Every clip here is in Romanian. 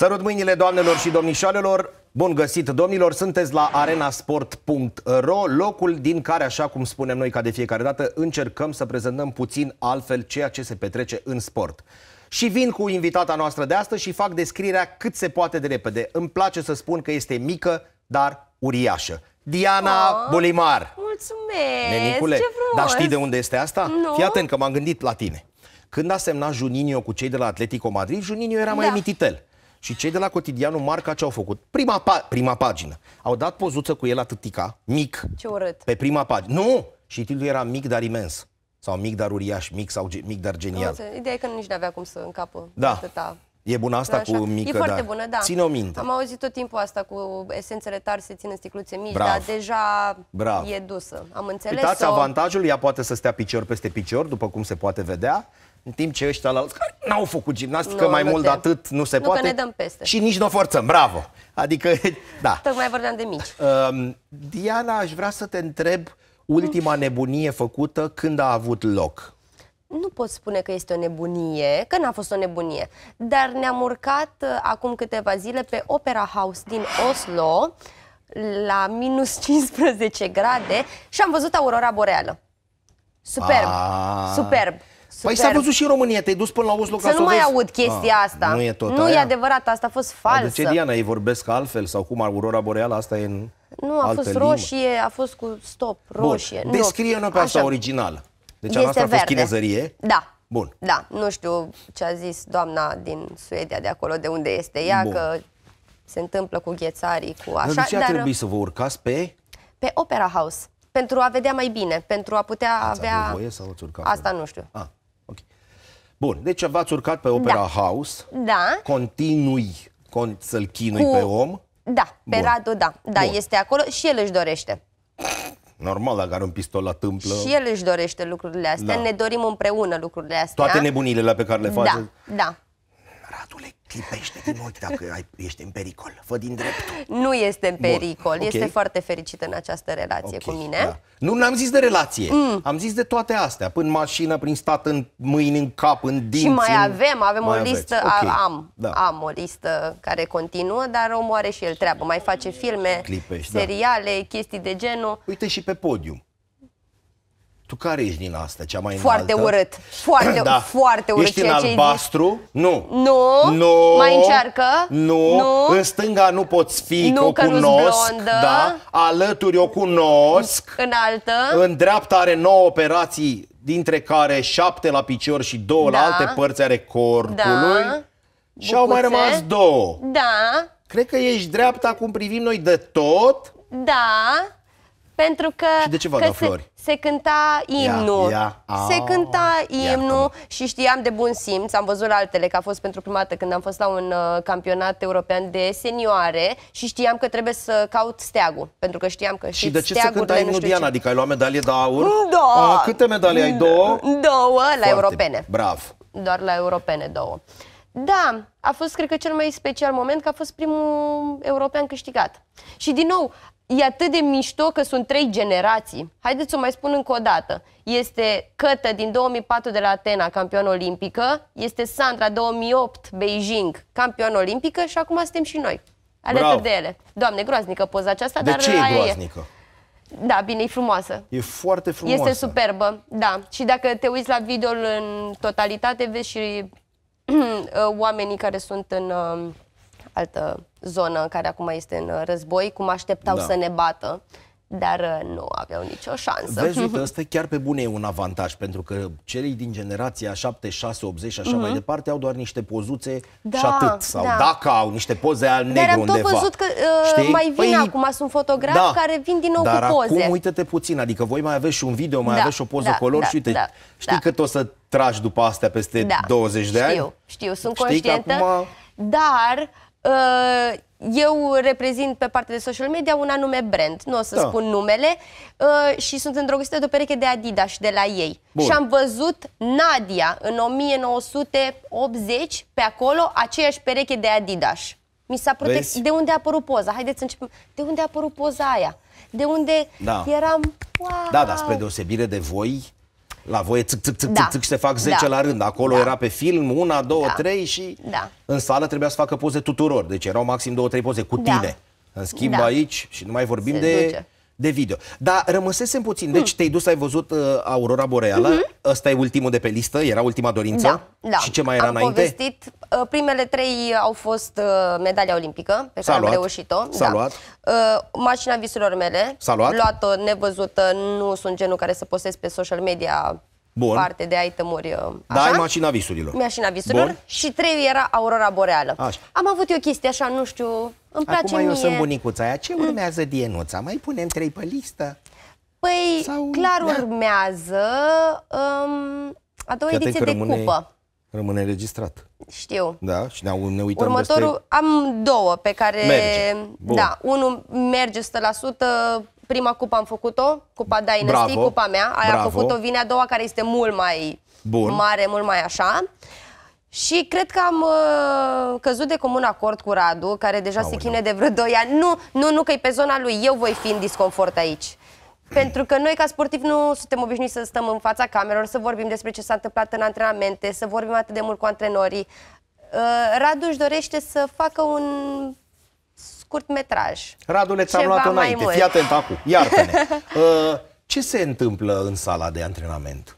Sărut mâinile doamnelor și domnișoarelor, bun găsit domnilor, sunteți la arenasport.ro, locul din care, așa cum spunem noi ca de fiecare dată, încercăm să prezentăm puțin altfel ceea ce se petrece în sport. Și vin cu invitata noastră de astăzi și fac descrierea cât se poate de repede. Îmi place să spun că este mică, dar uriașă. Diana oh, Bulimar. Mulțumesc, Nenicule, ce frumos. Dar știi de unde este asta? Nu. Fii atent că m-am gândit la tine. Când a semnat Juninho cu cei de la Atletico Madrid, Juninho era mai da. mititel. Și cei de la cotidianul Marca ce au făcut? Prima, pa- prima pagină. Au dat pozuță cu el atâtica, mic. Ce urât. Pe prima pagină. Nu! Și titlul era mic, dar imens. Sau mic, dar uriaș, mic, sau ge- mic, dar genial. Nu, ideea e că nici nu avea cum să încapă da. atâta. E bună asta Așa. cu mică, E foarte da. bună, da. Ține o minte. Am auzit tot timpul asta cu esențele tari se țin în sticluțe mici, Brav. dar deja Brav. e dusă. Am înțeles Uitați, avantajul, ea poate să stea picior peste picior, după cum se poate vedea. În timp ce ăștia la care n-au făcut gimnastică, nu, mai nu mult de atât nu se nu poate. Că ne dăm peste. Și nici nu o forțăm, bravo! Adică, da. Tocmai vorbeam de mici. Uh, Diana, aș vrea să te întreb ultima nebunie făcută când a avut loc. Nu pot spune că este o nebunie, că n-a fost o nebunie, dar ne-am urcat uh, acum câteva zile pe Opera House din Oslo la minus 15 grade și am văzut aurora boreală. Superb, ah. superb. Super. Păi s-a văzut și în România, te-ai dus până la Oslo Să ca nu să mai aud chestia ah, asta. Nu e tot Nu e adevărat, asta a fost falsă. De ce, Diana, ei vorbesc altfel sau cum? Aurora Boreală asta e în Nu, a fost roșie, a fost cu stop, roșie. Bun. Descrie-ne pe asta original. Deci este a noastră a fost verde. chinezărie. Da. Bun. Da, nu știu ce a zis doamna din Suedia, de acolo, de unde este ea, Bun. că se întâmplă cu ghețarii, cu așa. Dar de ce a dar... trebuit să vă urcați pe? Pe Opera House pentru a vedea mai bine, pentru a putea Ați avea... voie sau Asta nu știu. Ah. Bun, deci v-ați urcat pe Opera da. House. Da. Continui con să-l chinui Cu... pe om. Da, pe Bun. Radu, da. Da, Bun. este acolo și el își dorește. Normal, dacă are un pistol la tâmplă. Și el își dorește lucrurile astea. Da. Ne dorim împreună lucrurile astea. Toate nebunile la pe care le face. Da, da. Radule, clipește din ochi dacă ai, ești în pericol. Fă din dreptul. Nu este în pericol. Bun. Este okay. foarte fericit în această relație okay. cu mine. Da. Nu, n-am zis de relație. Mm. Am zis de toate astea. Până mașină, prin stat, în mâini, în cap, în dinți. Și mai în... avem, avem mai o listă. Okay. Am, da. am o listă care continuă, dar omul are și el treabă. Mai face filme, clipești, da. seriale, da. chestii de genul. Uite și pe podium tu care ești din asta, cea mai Foarte înaltă? urât. Foarte, da. foarte urât. Ești în albastru? Nu. Nu. Nu. Mai încearcă? Nu. nu. În stânga nu poți fi, nu, o cunosc. Blondă. Da. Alături o cunosc. În altă. În dreapta are 9 operații, dintre care 7 la picior și 2 da. la alte părți are corpului. Da. Și au mai rămas două. Da. Cred că ești dreapta cum privim noi de tot. Da pentru că, și de ce că se, se cânta imnul. Ia, ia, a, se cânta imnul ia, și știam de bun simț, am văzut altele, că a fost pentru prima dată când am fost la un uh, campionat european de senioare și știam că trebuie să caut steagul, pentru că știam că Și de ce se cânta imnul, Diana? Adică ai luat medalie de aur? Da. A, câte medalii ai? Două? Două la Foarte europene. Brav. Doar la europene două. Da, a fost, cred că, cel mai special moment, că a fost primul european câștigat. Și, din nou, e atât de mișto că sunt trei generații. Haideți să mai spun încă o dată. Este Cătă din 2004 de la Atena, campion olimpică, este Sandra 2008 Beijing, campion olimpică și acum suntem și noi. Alături Bravo. de ele. Doamne, groaznică poza aceasta, de dar ce e groaznică? E. Da, bine, e frumoasă. E foarte frumoasă. Este superbă, da. Și dacă te uiți la video în totalitate, vezi și uh, oamenii care sunt în um, altă zonă care acum este în uh, război, cum așteptau da. să ne bată dar uh, nu aveau nicio șansă. Vezi, uite, ăsta chiar pe bune e un avantaj, pentru că cei din generația 7, 6, 80 și așa uh-huh. mai mhm. departe au doar niște pozuțe da, și atât. Sau da. dacă au niște poze al negru undeva. Dar am tot undeva. văzut că uh, mai vin păi, acum, sunt fotografi da, care vin din nou dar cu poze. acum uite-te puțin, adică voi mai aveți și un video, mai da, aveți și o poză da, color da, și uite, da, știi da. că o să tragi după astea peste da, 20 de știu, ani? Știu, știu, sunt știi conștientă, acum... dar... Uh, eu reprezint pe partea de social media un anume brand, nu o să da. spun numele, uh, și sunt îndrăgostită de o pereche de Adidas de la ei. Bun. Și am văzut Nadia în 1980 pe acolo, aceeași pereche de Adidas. Mi s-a protect... De unde a apărut poza? Haideți să începem. De unde a apărut poza aia? De unde da. eram... Wow. Da, dar spre deosebire de voi, la voie țic, țic, țic, da. țic, și se fac 10 da. la rând. Acolo da. era pe film, una, două, da. trei și da. în sală trebuia să facă poze tuturor. Deci erau maxim două, trei poze cu da. tine. În schimb da. aici, și nu mai vorbim se de duce de video. Dar rămăsesem puțin. Hmm. Deci te-ai dus, ai văzut uh, Aurora Boreală. Uh-huh. Ăsta e ultimul de pe listă, era ultima dorință. Da, da. Și ce mai era am înainte? Povestit. Uh, primele trei au fost uh, medalia olimpică, pe care am reușit-o. S-a da. luat. Uh, mașina visurilor mele. S-a luat. Luat-o nevăzută, nu sunt genul care să postez pe social media Bun. parte de itemuri. Uh, da, ai mașina visurilor. Mașina visurilor Bun. și trei era aurora boreală. Așa. Am avut eu chestie așa, nu știu, îmi place Acum mie. eu sunt bunicuța aia, ce mm. urmează mm. Dienuța? Mai punem trei pe listă? Păi, Sau... clar da. urmează um, a doua Chiar ediție de rămâne, cupă. Rămâne registrat. Știu. Da, și ne, ne uităm Următorul, peste... am două pe care... Merge. Da, unul merge 100%, Prima cupă am făcut-o, cupa Dynasty, Bravo. cupa mea, aia Bravo. am făcut-o, vine a doua care este mult mai Bun. mare, mult mai așa. Și cred că am uh, căzut de comun acord cu Radu, care deja Aoleu. se chine de vreo 2 ani. Nu, nu, nu, că e pe zona lui. Eu voi fi în disconfort aici. Pentru că noi, ca sportivi, nu suntem obișnuiți să stăm în fața camerelor, să vorbim despre ce s-a întâmplat în antrenamente, să vorbim atât de mult cu antrenorii. Uh, Radu își dorește să facă un scurt Radu Radule, ți-am luat înainte. Fii atent acum. Iartă-ne. Uh, ce se întâmplă în sala de antrenament?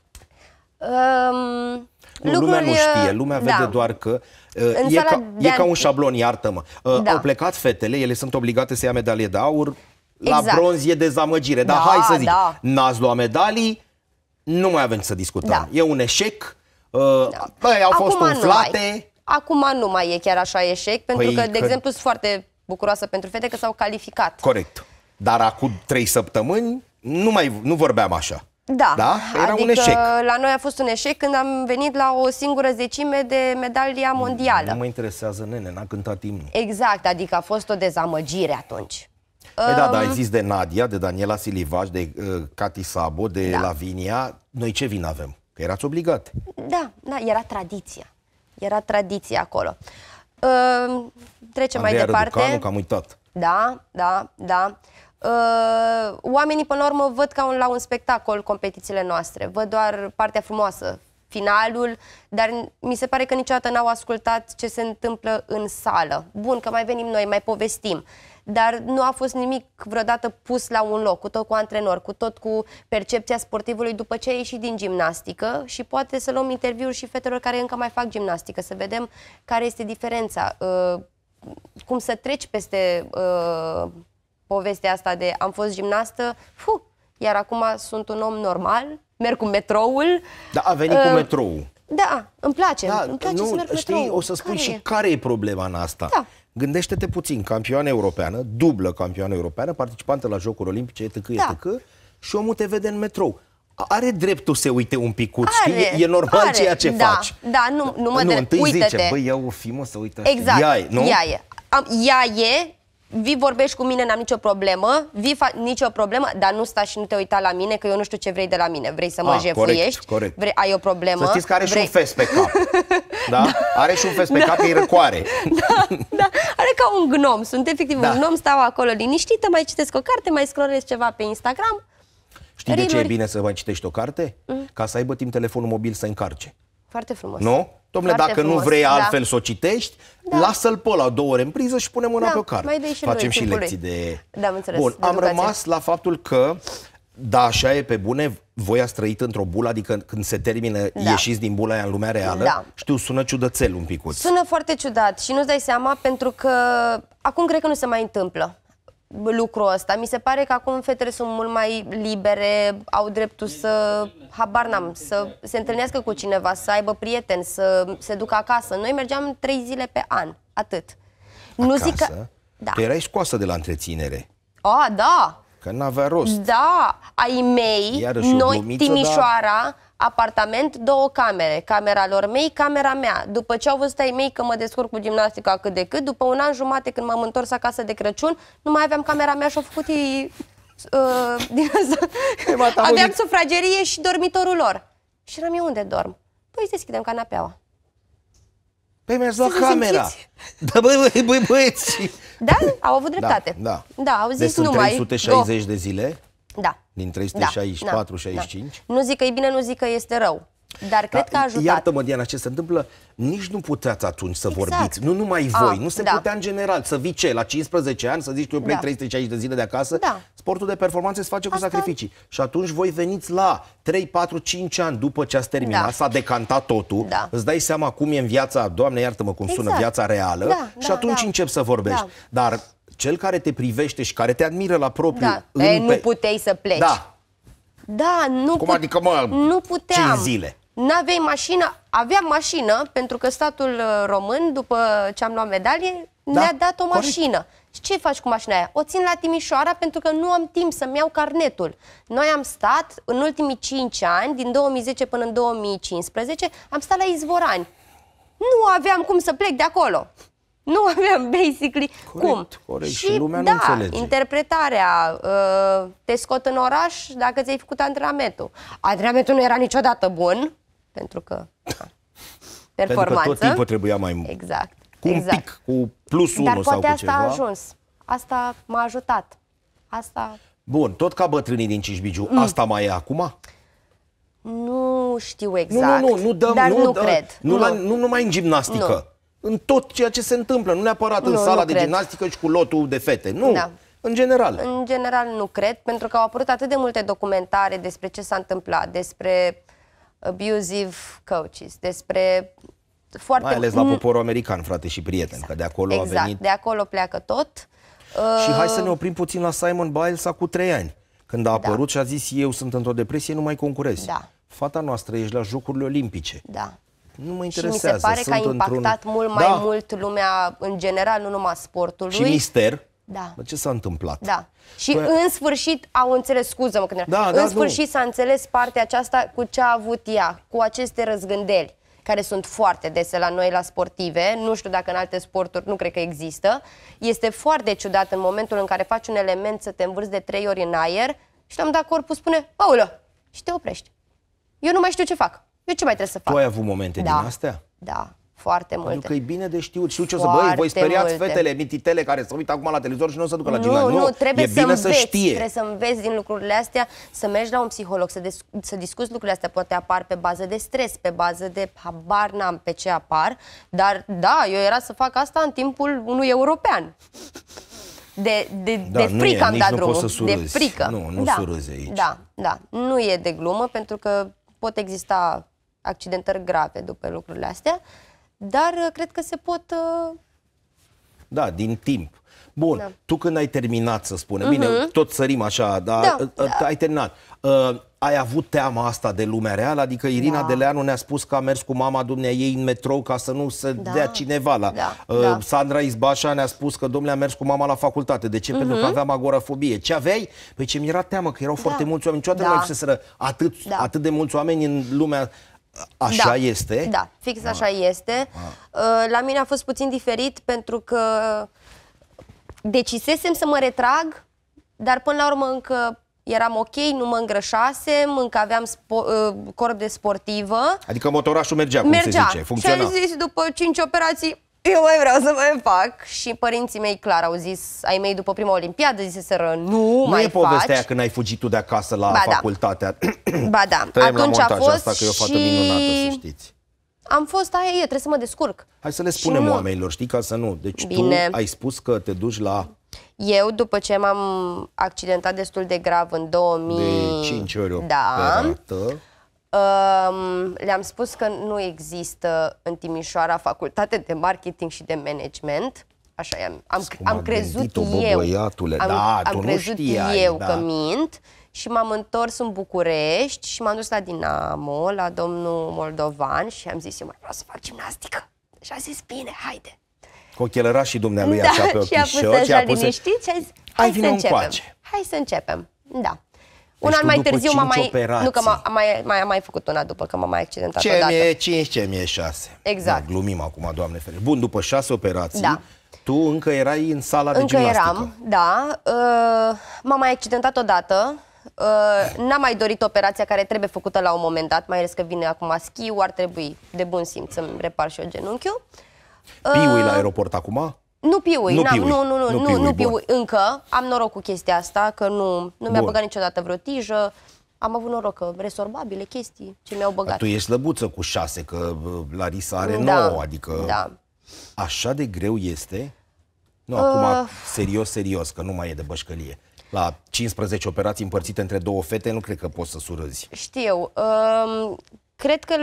Um, nu, lucruri... Lumea nu uh, știe, lumea da. vede doar că uh, e, ca, e ca un șablon, iartă-mă. Uh, da. Au plecat fetele, ele sunt obligate să ia medalie de aur, la exact. bronz e dezamăgire, dar da, hai să zic, da. n-ați luat medalii, nu mai avem să discutăm. Da. E un eșec, uh, da. băi, au Acum fost umflate... Acum nu mai e chiar așa eșec, pentru păi că, de că... exemplu, sunt foarte bucuroasă pentru fete că s-au calificat. Corect. Dar acum trei săptămâni nu, mai, nu vorbeam așa. Da, da? Era adică un eșec. la noi a fost un eșec când am venit la o singură zecime de medalia mondială. Nu mă interesează, nene, n-a cântat imnul. Exact, adică a fost o dezamăgire atunci. Păi da, um... da, ai zis de Nadia, de Daniela Silivaj, de uh, Cati Sabo, de da. Lavinia. Noi ce vin avem? Că erați obligate. Da, da, era tradiția. Era tradiția acolo. Uh, trecem mai departe. Răducanu, că am uitat. Da, da, da. Uh, oamenii, până la urmă, văd ca un, la un spectacol competițiile noastre. Văd doar partea frumoasă, finalul, dar mi se pare că niciodată n-au ascultat ce se întâmplă în sală. Bun, că mai venim noi, mai povestim. Uh, dar nu a fost nimic vreodată pus la un loc, cu tot cu antrenor, cu tot cu percepția sportivului după ce a ieșit din gimnastică și poate să luăm interviuri și fetelor care încă mai fac gimnastică, să vedem care este diferența, uh, cum să treci peste uh, povestea asta de am fost gimnastă, fuh iar acum sunt un om normal, merg cu metroul. Da, a venit uh, cu metroul Da, îmi place, da, îmi place nu, să merg cu știi, metroul. o să spun care și e? care e problema în asta. Da. Gândește-te puțin, campioană europeană, dublă campioană europeană, participantă la Jocuri Olimpice, etc., da. etc., și omul te vede în metrou are dreptul să uite un picuț, are, știi? E normal are, ceea ce da, faci. Da, nu, nu mă Nu, întâi te zice, băi, ia o fimă să uită. Exact, ia e, nu? Ia e. Am, ea e, vii vorbești cu mine, n-am nicio problemă, vii fa- nicio problemă, dar nu sta și nu te uita la mine, că eu nu știu ce vrei de la mine. Vrei să mă A, ah, jefuiești? Corect, corect. Vrei, ai o problemă? Să știți că are vrei... și un fes pe cap. Da? da. Are și un fes pe da. cap, e răcoare. Da, da. Are ca un gnom. Sunt efectiv da. un gnom, stau acolo liniștită, mai citesc o carte, mai scrollez ceva pe Instagram. Știi Rimuri. de ce e bine să mai citești o carte? Mm. Ca să aibă timp telefonul mobil să încarce. Foarte frumos. Nu? Domnule, dacă frumos, nu vrei da. să o citești, da. lasă-l pe la două ore în priză și pune mâna da, pe o carte. Mai Facem și lecții lui. de... Da, am înțeles, Bun, de am educație. rămas la faptul că da, așa e pe bune, voi ați trăit într-o bulă, adică când se termină, da. ieșiți din bula aia în lumea reală. Da. Știu, sună ciudățel un picuț. Sună foarte ciudat și nu-ți dai seama pentru că acum cred că nu se mai întâmplă lucrul ăsta. Mi se pare că acum fetele sunt mult mai libere, au dreptul să, habar n-am, să se întâlnească cu cineva, să aibă prieteni, să se ducă acasă. Noi mergeam trei zile pe an, atât. Acasă? Nu zic că... Da. Tu erai scoasă de la întreținere. A, da. Că n-avea rost. Da, ai mei, Iarăși noi, glumiță, da. Timișoara, da apartament, două camere, camera lor mei, camera mea. După ce au văzut ai mei că mă descurc cu gimnastica cât de cât, după un an jumate când m-am întors acasă de Crăciun, nu mai aveam camera mea și au făcut ei... Uh, aveam sufragerie și dormitorul lor. Și eram eu unde dorm? Păi deschidem canapeaua. Păi mi aș lua camera. Da, băi, băi, băi, băieți. Da, au avut dreptate. Da, da. da au zis deci numai. 360 două. de zile? Da din 364, da, 65. Da. da. Nu zic că e bine, nu zic că este rău. Dar da, cred da, că a ajutat. Iartă-mă, Diana, ce se întâmplă, nici nu puteați atunci să exact. vorbiți, nu numai voi, a, nu se da. putea în general să vii ce, la 15 ani, să zici că eu plec da. 360 de zile de acasă, da. sportul de performanță se face Asta... cu sacrificii. Și atunci voi veniți la 3, 4, 5 ani după ce ați terminat, da. s-a decantat totul, da. îți dai seama cum e în viața, Doamne iartă-mă cum exact. sună viața reală da, și da, atunci da. încep să vorbești. Da. Dar cel care te privește și care te admiră la propriu... Da, e, nu puteai să pleci. Da. Da, nu Cum put... adică, mă, nu puteam. 5 zile. Nu aveai mașină, aveam mașină, pentru că statul uh, român, după ce am luat medalie, da? ne-a dat o Corect. mașină. Și ce faci cu mașina aia? O țin la Timișoara pentru că nu am timp să-mi iau carnetul. Noi am stat în ultimii 5 ani, din 2010 până în 2015, am stat la Izvorani. Nu aveam cum să plec de acolo. Nu aveam, basically. Corect, Cum? Corect. Și, și lumea da, nu interpretarea. Uh, te scot în oraș dacă ți-ai făcut antrenamentul. Antrenamentul nu era niciodată bun, pentru că... Performanță. Pentru că tot timpul trebuia mai mult. Exact. Cu exact. un pic, cu plus unul Dar sau cu asta ceva. a ajuns. Asta m-a ajutat. Asta... Bun, tot ca bătrânii din Cisbigiu, mm. asta mai e acum? Nu știu exact. Nu, nu, exact, nu, nu dăm, dar nu, nu cred. Nu, nu. La, nu numai în gimnastică. Nu în tot ceea ce se întâmplă, nu neapărat nu, în sala de cred. gimnastică și cu lotul de fete. Nu. Da. În general. În general nu cred, pentru că au apărut atât de multe documentare despre ce s-a întâmplat, despre abusive coaches, despre foarte... Mai ales la poporul american, frate și prieten, exact. că de acolo exact. a venit... de acolo pleacă tot. Și hai uh, să ne oprim puțin la Simon Biles cu trei ani, când a da. apărut da. și a zis eu sunt într-o depresie, nu mai concurez. Da. Fata noastră, ești la Jocurile Olimpice. Da nu mă interesează. Și mi se pare Sunt că a impactat mult da. mai da. mult lumea în general, nu numai sportului. Și mister. Da. Dar ce s-a întâmplat? Da. Și Bă... Păi- în sfârșit au înțeles, scuză mă când da, În da, sfârșit s-a înțeles partea aceasta cu ce a avut ea, cu aceste răzgândeli care sunt foarte dese la noi, la sportive, nu știu dacă în alte sporturi, nu cred că există, este foarte ciudat în momentul în care faci un element să te învârți de trei ori în aer și am dat corpul spune, aulă, și te oprești. Eu nu mai știu ce fac. Eu ce mai trebuie să fac? Tu ai avut momente da. din astea? Da, foarte păi multe. Pentru că e bine de știut. Știu ce o să băi, voi speriați multe. fetele mititele care se uită acum la televizor și nu o să ducă la gimnaziu. Nu, nu, trebuie e să bine înveți, să știe. Trebuie să înveți din lucrurile astea, să mergi la un psiholog, să, dis- să discuți lucrurile astea. Poate apar pe bază de stres, pe bază de habar n-am pe ce apar, dar da, eu era să fac asta în timpul unui european. De, de, da, de frică e, am dat drumul. De frică. Nu, nu da, aici. Da, da. Nu e de glumă pentru că pot exista accidentări grave după lucrurile astea, dar uh, cred că se pot... Uh, da, din timp. Bun, da. tu când ai terminat, să spunem, uh-huh. bine, mhm. tot sărim așa, dar da, da. Ă, ă, ai terminat. Uh, ai avut teama asta de lumea reală? Adică Irina da. Deleanu ne-a spus că a mers cu mama dumnea ei în metrou ca să nu se da. dea cineva la... Da. Uh, da. Sandra Izbașa ne-a spus că domnule a mers cu mama la facultate. De ce? Uh-huh. Pentru că aveam agorafobie. Ce aveai? Păi ce mi era teamă că erau da. foarte mulți oameni. Niciodată da. nu mai atât, da. atât de mulți oameni în lumea Așa da, este? Da, fix ah. așa ah. este. Ah. Uh, la mine a fost puțin diferit pentru că decisesem să mă retrag, dar până la urmă încă eram ok, nu mă îngrășasem, încă aveam uh, corp de sportivă. Adică motorașul mergea, cum mergea. se zice, funcționa. Și am zis, după 5 operații, eu mai vreau să mai fac și părinții mei clar au zis, ai mei după prima olimpiadă ziseseră, nu, nu mai Nu e povestea faci. când ai fugit tu de acasă la ba da. facultatea. Da. ba da, Trăim atunci a fost asta, că e o fată și... minunată, să știți. Am fost, aia e, trebuie să mă descurc. Hai să le spunem nu... oamenilor, știi, ca să nu. Deci Bine. tu ai spus că te duci la... Eu, după ce m-am accidentat destul de grav în 2000... De 5 ori da, operată Um, le-am spus că nu există în Timișoara facultate de marketing și de management. Așa am, am, am crezut eu. Băiatule. Am, da, am tu crezut nu știai, eu da. că mint și m-am întors în București și m-am dus la Dinamo, la domnul Moldovan și am zis eu mai vreau să fac gimnastică. Și deci a zis bine, haide. Cu și dumnealui da, așa pe ochișor. Și a pus așa a pus liniștit și a zis hai, hai să începem. Încoace. Hai să începem, da. Un deci an mai târziu m-am mai... Operații. Nu, că am mai, mai, am mai făcut una după, că m-am mai accidentat ce odată. 5, e 6. Exact. Da, glumim acum, Doamne ferește. Bun, după 6 operații, da. tu încă erai în sala încă de gimnastică. Încă eram, da. Uh, m-am mai accidentat odată. Uh, n-am mai dorit operația care trebuie făcută la un moment dat, mai ales că vine acum schiu, ar trebui de bun simț să-mi repar și eu genunchiul. Uh, Piui ă, la aeroport acum? Nu piu, nu, nu, nu, nu, nu, nu piu nu încă. Am noroc cu chestia asta, că nu, nu mi-a băgat niciodată vreo tijă. Am avut noroc că resorbabile chestii ce mi-au băgat. Tu ești lăbuță cu șase, că uh, Larisa are da, nouă, adică... Da. Așa de greu este? Nu, uh... acum, serios, serios, că nu mai e de bășcălie. La 15 operații împărțite între două fete, nu cred că poți să surâzi. Știu. Uh, Cred că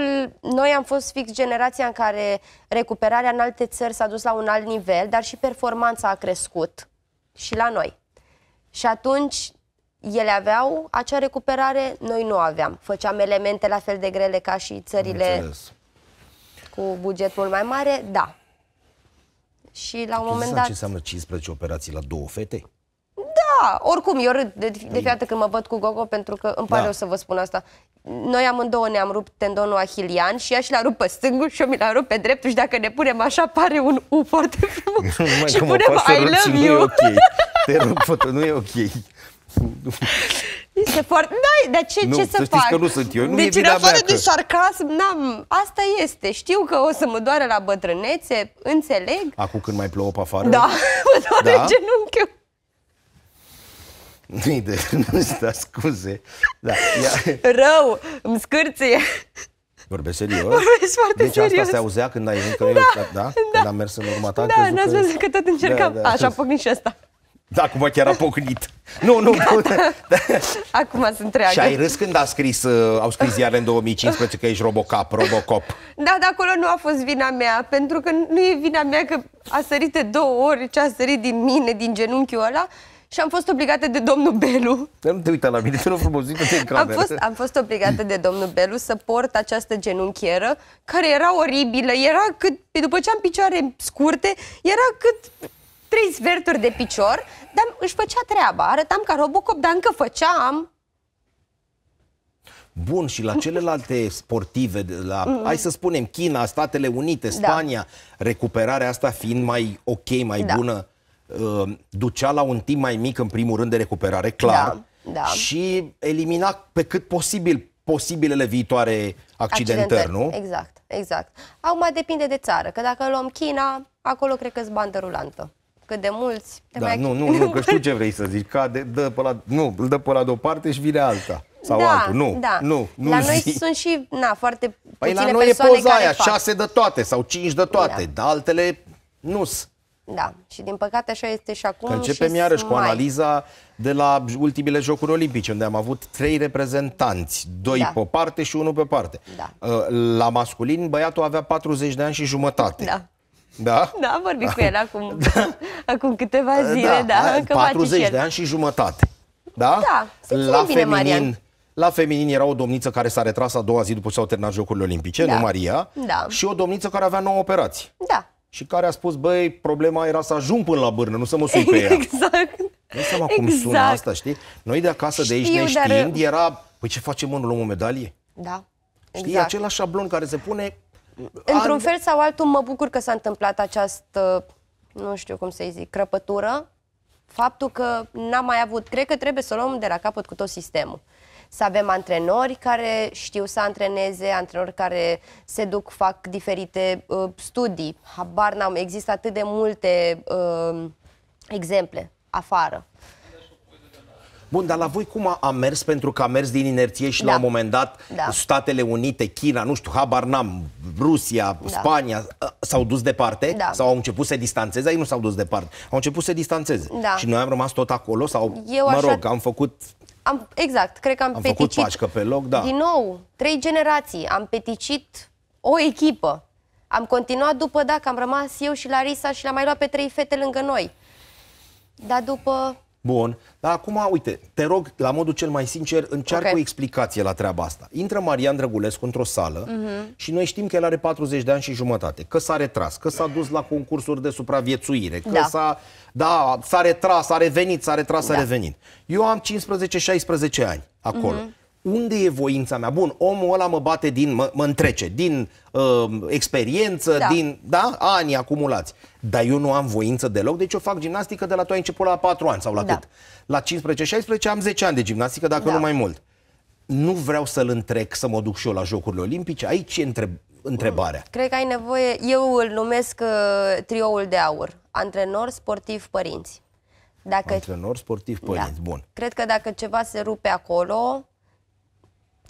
noi am fost fix generația în care recuperarea în alte țări s-a dus la un alt nivel, dar și performanța a crescut și la noi. Și atunci ele aveau acea recuperare, noi nu aveam. Făceam elemente la fel de grele ca și țările cu buget mult mai mare, da. Și la un moment dat... ce înseamnă 15 operații la două fete? Da, oricum, eu râd de, de fiecare dată când mă văd cu Gogo, pentru că îmi pare da. o să vă spun asta. Noi amândouă ne-am rupt tendonul ahilian și ea și l-a rupt pe stângul și eu mi l-a rupt pe dreptul și dacă ne punem așa, pare un U foarte frumos. și punem I love you. Nu e ok. Te rup, foto, nu e ok. Este foarte... Da, dar ce, nu, ce să, să fac? că nu sunt eu. Nu deci, în afară de sarcasm, n-am... Asta este. Știu că o să mă doare la bătrânețe, înțeleg. Acum când mai plouă pe afară? Da, mă doare da? genunchiul. Nu-i de... Nu da, scuze. Da, ia. Rău, îmi scârție. Vorbesc serios? Vorbesc foarte deci serios. Deci asta se auzea când ai venit da, eu, da, da? Când am mers în urma ta? Da, n-ați văzut că... tot da, încercam. Da, da. Așa, pocnit și asta. Da, acum chiar a pocnit. Nu, nu, nu. Da. da. Acum sunt treagă. Și ai râs când a scris, uh, au scris iar în 2015 că ești Robocop, Robocop. Da, dar acolo nu a fost vina mea, pentru că nu e vina mea că a sărit de două ori ce a sărit din mine, din genunchiul ăla, și am fost obligată de domnul Belu. nu te uita la mine, te frumos, zic în Am fost, am fost obligată de domnul Belu să port această genunchieră, care era oribilă, era cât, după ce am picioare scurte, era cât trei sferturi de picior, dar își făcea treaba, arătam ca Robocop, dar încă făceam Bun, și la celelalte sportive, la, mm -hmm. hai să spunem, China, Statele Unite, da. Spania, da. recuperarea asta fiind mai ok, mai da. bună, uh, ducea la un timp mai mic în primul rând de recuperare, clar, da, da. și elimina pe cât posibil posibilele viitoare accidentări, accidentări, nu? Exact, exact. Acum depinde de țară, că dacă luăm China, acolo cred că-s bandă rulantă cât de mulți. Te da, mai... nu, nu, nu, că știu ce vrei să zici. de, dă pe la, nu, îl dă pe la de-o parte și vine alta. Sau da, altul. Nu, da. nu, nu La zi. noi sunt și, na, foarte păi puține la noi e poza aia, șase de toate sau cinci de toate, da. dar altele nu sunt. Da, și din păcate așa este și acum. Că începem și iarăși mai. cu analiza de la ultimile Jocuri Olimpice, unde am avut trei reprezentanți, doi da. pe parte și unul pe parte. Da. Uh, la masculin, băiatul avea 40 de ani și jumătate. Da. Da? Da, vorbi cu el acum, da. acum câteva da. zile, da. da că 40 de ani și jumătate. Da? Da, la bine, feminin, La feminin era o domniță care s-a retras a doua zi după ce s-au terminat Jocurile Olimpice, da. nu Maria, da. și o domniță care avea nouă operații. Da și care a spus, băi, problema era să ajung până la bârnă, nu să mă sui pe ea. Exact. Nu seama exact. sună asta, știi? Noi de acasă, Știu, de aici, neștiind, dar... era, păi ce facem, mă, nu luăm o medalie? Da. Știi, exact. același șablon care se pune... Într-un an... fel sau altul mă bucur că s-a întâmplat această, nu știu cum să-i zic, crăpătură. Faptul că n-am mai avut, cred că trebuie să o luăm de la capăt cu tot sistemul să avem antrenori care știu să antreneze, antrenori care se duc, fac diferite uh, studii. Habar n-am, există atât de multe uh, exemple afară. Bun, dar la voi cum a, mers? Pentru că a mers din inerție și da. la un moment dat da. Statele Unite, China, nu știu, habar n-am, Rusia, da. Spania ă, s-au dus departe da. sau au început să distanțeze? Ei nu s-au dus departe, au început să distanțeze. Da. Și noi am rămas tot acolo sau, Eu mă rog, așa... am făcut am, exact, cred că am, am peticit... Făcut pe loc, da. Din nou, trei generații, am peticit o echipă. Am continuat după dacă am rămas eu și Larisa și l-am mai luat pe trei fete lângă noi. Dar după Bun. Dar acum, uite, te rog, la modul cel mai sincer, încearcă okay. o explicație la treaba asta. Intră Marian Drăgulescu într-o sală uh-huh. și noi știm că el are 40 de ani și jumătate, că s-a retras, că s-a dus la concursuri de supraviețuire, că da. s-a, da, s-a retras, a revenit, s-a retras, da. a revenit. Eu am 15-16 ani acolo. Uh-huh unde e voința mea? Bun, omul ăla mă bate din, mă, mă întrece, din uh, experiență, da. din, da, ani acumulați. Dar eu nu am voință deloc, deci eu fac gimnastică de la tu ai început la 4 ani sau la da. cât? La 15-16 am 10 ani de gimnastică, dacă da. nu mai mult. Nu vreau să-l întrec să mă duc și eu la Jocurile Olimpice, aici e întreb, întrebarea. Mm. Cred că ai nevoie, eu îl numesc uh, trioul de aur, antrenor, sportiv, părinți. Dacă... Antrenor, sportiv, da. părinți, da. bun. Cred că dacă ceva se rupe acolo,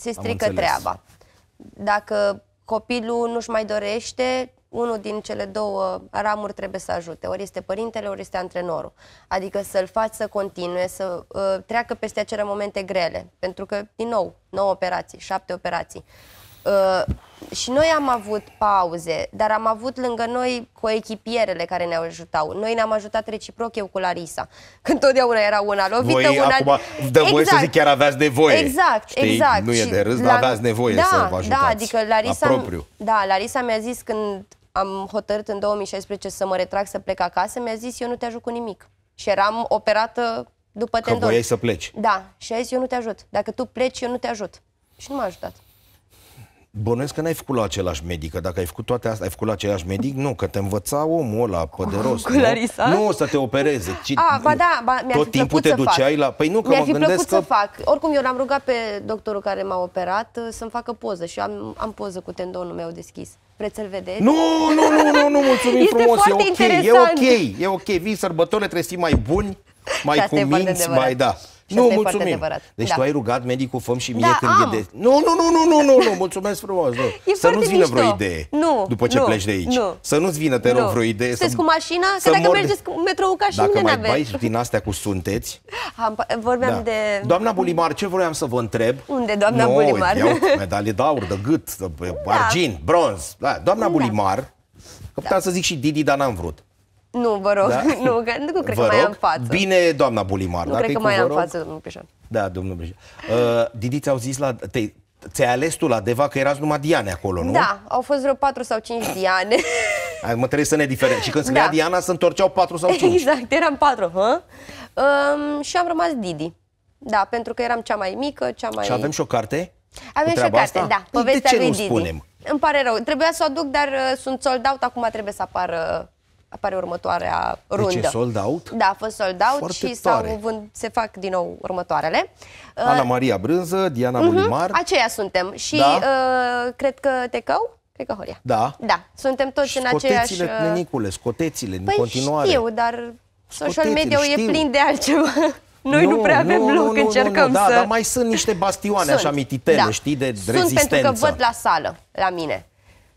se strică treaba. Dacă copilul nu-și mai dorește, unul din cele două ramuri trebuie să ajute. Ori este părintele, ori este antrenorul. Adică să-l faci să continue, să uh, treacă peste acele momente grele. Pentru că, din nou, 9 operații, 7 operații și noi am avut pauze, dar am avut lângă noi coechipierele care ne ajutau. Noi ne-am ajutat reciproc eu cu Larisa. Când totdeauna era una lovită, voi, una... Acum, de exact. voi să zic, chiar aveați nevoie. Exact, Știi? exact. Nu e și de râs, la... dar aveați nevoie da, să vă da, ajutați. Da, adică Larisa... Propriu. Da, Larisa mi-a zis când am hotărât în 2016 să mă retrag, să plec acasă, mi-a zis, eu nu te ajut cu nimic. Și eram operată după tendon. Că să pleci. Da, și a zis, eu nu te ajut. Dacă tu pleci, eu nu te ajut. Și nu m-a ajutat. Bănuiesc că n-ai făcut la același medic, că dacă ai făcut toate astea, ai făcut la același medic, nu, că te învăța omul ăla pe de rost. Cu Larisa? Nu, nu să te opereze, ci A, ba da, ba, mi tot fi timpul te duceai fac. la... Păi nu, că mi-ar mă fi gândesc plăcut că... să fac. Oricum, eu l-am rugat pe doctorul care m-a operat uh, să-mi facă poză și eu am, am poză cu tendonul meu deschis. Vreți să-l vedeți? Nu, nu, nu, nu, nu, mulțumim este frumos, e ok, interesant. e ok, e ok, vii sărbătorile, trebuie să fii mai buni, da, mai cuminți, mai da. Și nu, mulțumim. foarte Deci da. tu ai rugat medicul, făm și mie da, când am. e de... Nu, nu, nu, nu, nu, nu, nu, mulțumesc frumos. Nu. să nu-ți vină vreo idee nu, după ce nu, pleci de aici. Nu. Să nu-ți vină, te rog, vreo idee. Sunteți să... cu mașina? Că dacă mergeți cu metrou ca și dacă mine mai bagi din astea cu sunteți... Am, vorbeam da. de... Doamna Bulimar, ce vroiam să vă întreb? Unde, doamna no, Bulimar? Iau medalie de aur, de gât, de da. bronz. Da, doamna da. Bulimar, că puteam da. să zic și Didi, dar n-am vrut. Nu, vă rog, da? nu, că, nu cred vă că mai am față. Bine, doamna Bulimar. Nu da? cred că mai am rog. față, domnul Pișan. Da, domnul Pișan. Uh, Didi, ți-au zis la... Te, ți-ai ales tu la Deva că erați numai Diane acolo, nu? Da, au fost vreo 4 sau 5 Diane. Hai, mă trebuie să ne diferențăm. Și când scria da. Diana, se întorceau 4 sau 5. Exact, eram 4, hă? Um, și am rămas Didi. Da, pentru că eram cea mai mică, cea mai... Și avem și o carte? Avem și o carte, asta? da. Păi, Povestea de ce lui nu Didi. spunem? Îmi pare rău. Trebuia să o aduc, dar uh, sunt sold out, acum trebuie să apară uh, apare următoarea rundă. Deci e sold out? Da, a fost sold out Foarte și s-au vând, se fac din nou următoarele. Ana uh, Maria Brânză, Diana uh-huh. Mhm, Mulimar. Aceia suntem și da. uh, cred că te cău? Cred că Horia. Da. Da, suntem toți și în aceeași... Scotețile, uh, nenicule, scotețile, păi în continuare. știu, dar scotețile, social media știu. e plin de altceva. Noi nu, nu prea avem nu, loc, nu, încercăm nu, da, să... Da, dar mai sunt niște bastioane sunt. așa mititele, da. știi, de sunt rezistență. Sunt pentru că văd la sală, la mine.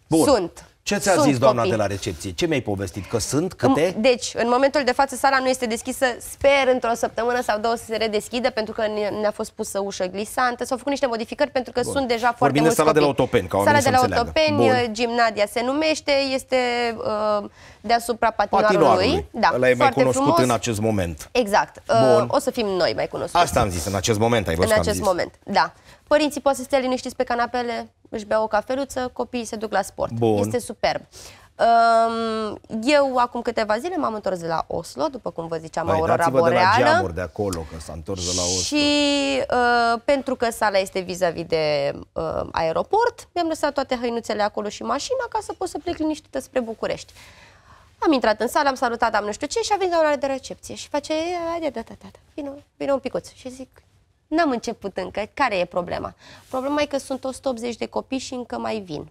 Bun. Sunt. Ce ți-a zis doamna copii. de la recepție? Ce mi-ai povestit? Că sunt câte? Deci, în momentul de față, sala nu este deschisă. Sper într-o săptămână sau două să se redeschidă, pentru că ne-a fost pusă ușă glisantă. S-au făcut niște modificări pentru că Bun. sunt deja foarte de mulți sala copii. de la Otopeni, ca Sala de la înțeleagă. Otopeni, uh, gimnadia se numește, este uh, deasupra patinoarului. patinoarului. Da, Ăla e mai cunoscut frumos. în acest moment. Exact. Uh, Bun. o să fim noi mai cunoscuți. Asta am zis, în acest moment ai văzut În acest zis. moment, da. Părinții pot să stea liniștiți pe canapele, își bea o cafeluță, copiii se duc la sport. Bun. Este superb. Eu acum câteva zile m-am întors de la Oslo, după cum vă ziceam, Vai, aurora boreală. de la de acolo, că s-a întors de la Oslo. Și uh, pentru că sala este vis-a-vis -vis de uh, aeroport, mi-am lăsat toate hăinuțele acolo și mașina ca să pot să plec liniștită spre București. Am intrat în sală, am salutat, am nu știu ce și a venit la ora de recepție și face, da, da, da, da, vino, un picuț. Și zic, N-am început încă. Care e problema? Problema e că sunt 180 de copii și încă mai vin.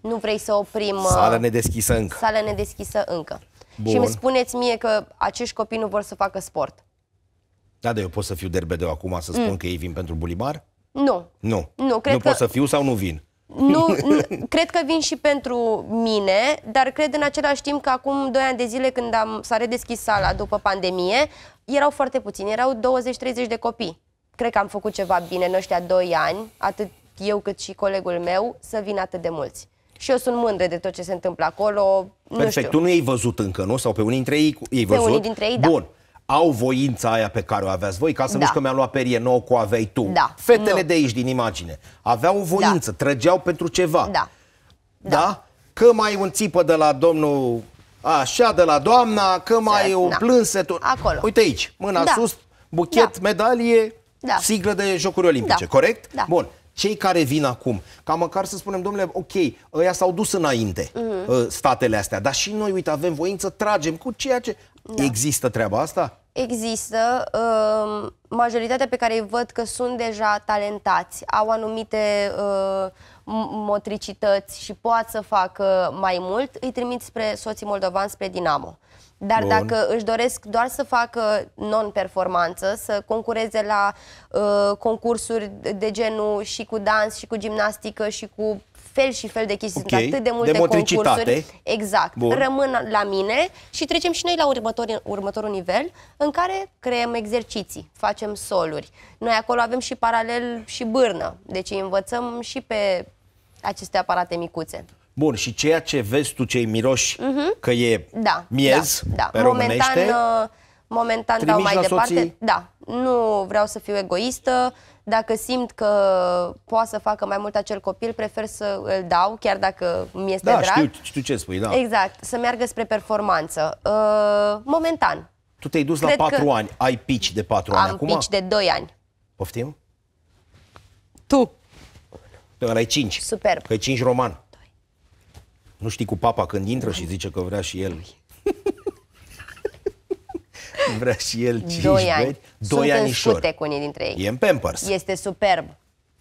Nu vrei să oprim... Uh, sala nedeschisă încă. Sala nedeschisă încă. Bun. Și îmi spuneți mie că acești copii nu vor să facă sport. Da, dar eu pot să fiu derbedeu acum să spun mm. că ei vin pentru bulimar. Nu. Nu. Nu, cred nu că... pot să fiu sau nu vin? Nu, cred că vin și pentru mine, dar cred în același timp că acum 2 ani de zile când am, s-a redeschis sala după pandemie, erau foarte puțini, erau 20-30 de copii cred că am făcut ceva bine în ăștia doi ani, atât eu cât și colegul meu, să vin atât de mulți. Și eu sunt mândră de tot ce se întâmplă acolo. Perfect, nu știu. tu nu i-ai văzut încă, nu? Sau pe unii dintre ei ei văzut? Pe unii dintre ei, da. Bun. Au voința aia pe care o aveați voi, ca să da. nu știu că mi-am luat perie nouă cu aveai tu. Da. Fetele nu. de aici, din imagine, aveau o voință, da. trăgeau pentru ceva. Da. Da? da? Că mai un țipă de la domnul așa, de la doamna, că mai da. o da. plânsetul. Acolo. Uite aici, mâna da. sus, buchet, da. medalie, da. siglă de Jocuri Olimpice, da. corect? Da. Bun. Cei care vin acum, ca măcar să spunem, domnule, ok, ăia s-au dus înainte, uh-huh. statele astea, dar și noi, uite, avem voință, tragem cu ceea ce... Da. Există treaba asta? Există. Ă, majoritatea pe care îi văd că sunt deja talentați, au anumite ă, motricități și poate să facă mai mult, îi trimit spre soții moldovan, spre Dinamo. Dar Bun. dacă își doresc doar să facă non-performanță, să concureze la uh, concursuri de genul și cu dans, și cu gimnastică, și cu fel și fel de chestii. Okay. Sunt atât de multe de concursuri. Exact. Bun. Rămân la mine și trecem și noi la următor, următorul nivel în care creăm exerciții, facem soluri. Noi acolo avem și paralel și bârnă, deci învățăm și pe aceste aparate micuțe. Bun, și ceea ce vezi tu cei miroși uh-huh. că e da, miez da, da. pe momentan, românește... Uh, momentan dau mai departe. Soții? Da, nu vreau să fiu egoistă. Dacă simt că poate să facă mai mult acel copil, prefer să îl dau, chiar dacă mi este da, drag. Da, știu, știu ce spui, da. Exact, să meargă spre performanță. Uh, momentan. Tu te-ai dus Cred la patru ani, ai pici de patru ani acum? Am pici de doi ani. Poftim? Tu. Tu ai cinci. Superb. Că e cinci roman. Nu știi cu papa când intră și zice că vrea și el. vrea și el 15 Doi ani. Doi Sunt anișori. cu unii dintre ei. E în Pampers. Este superb.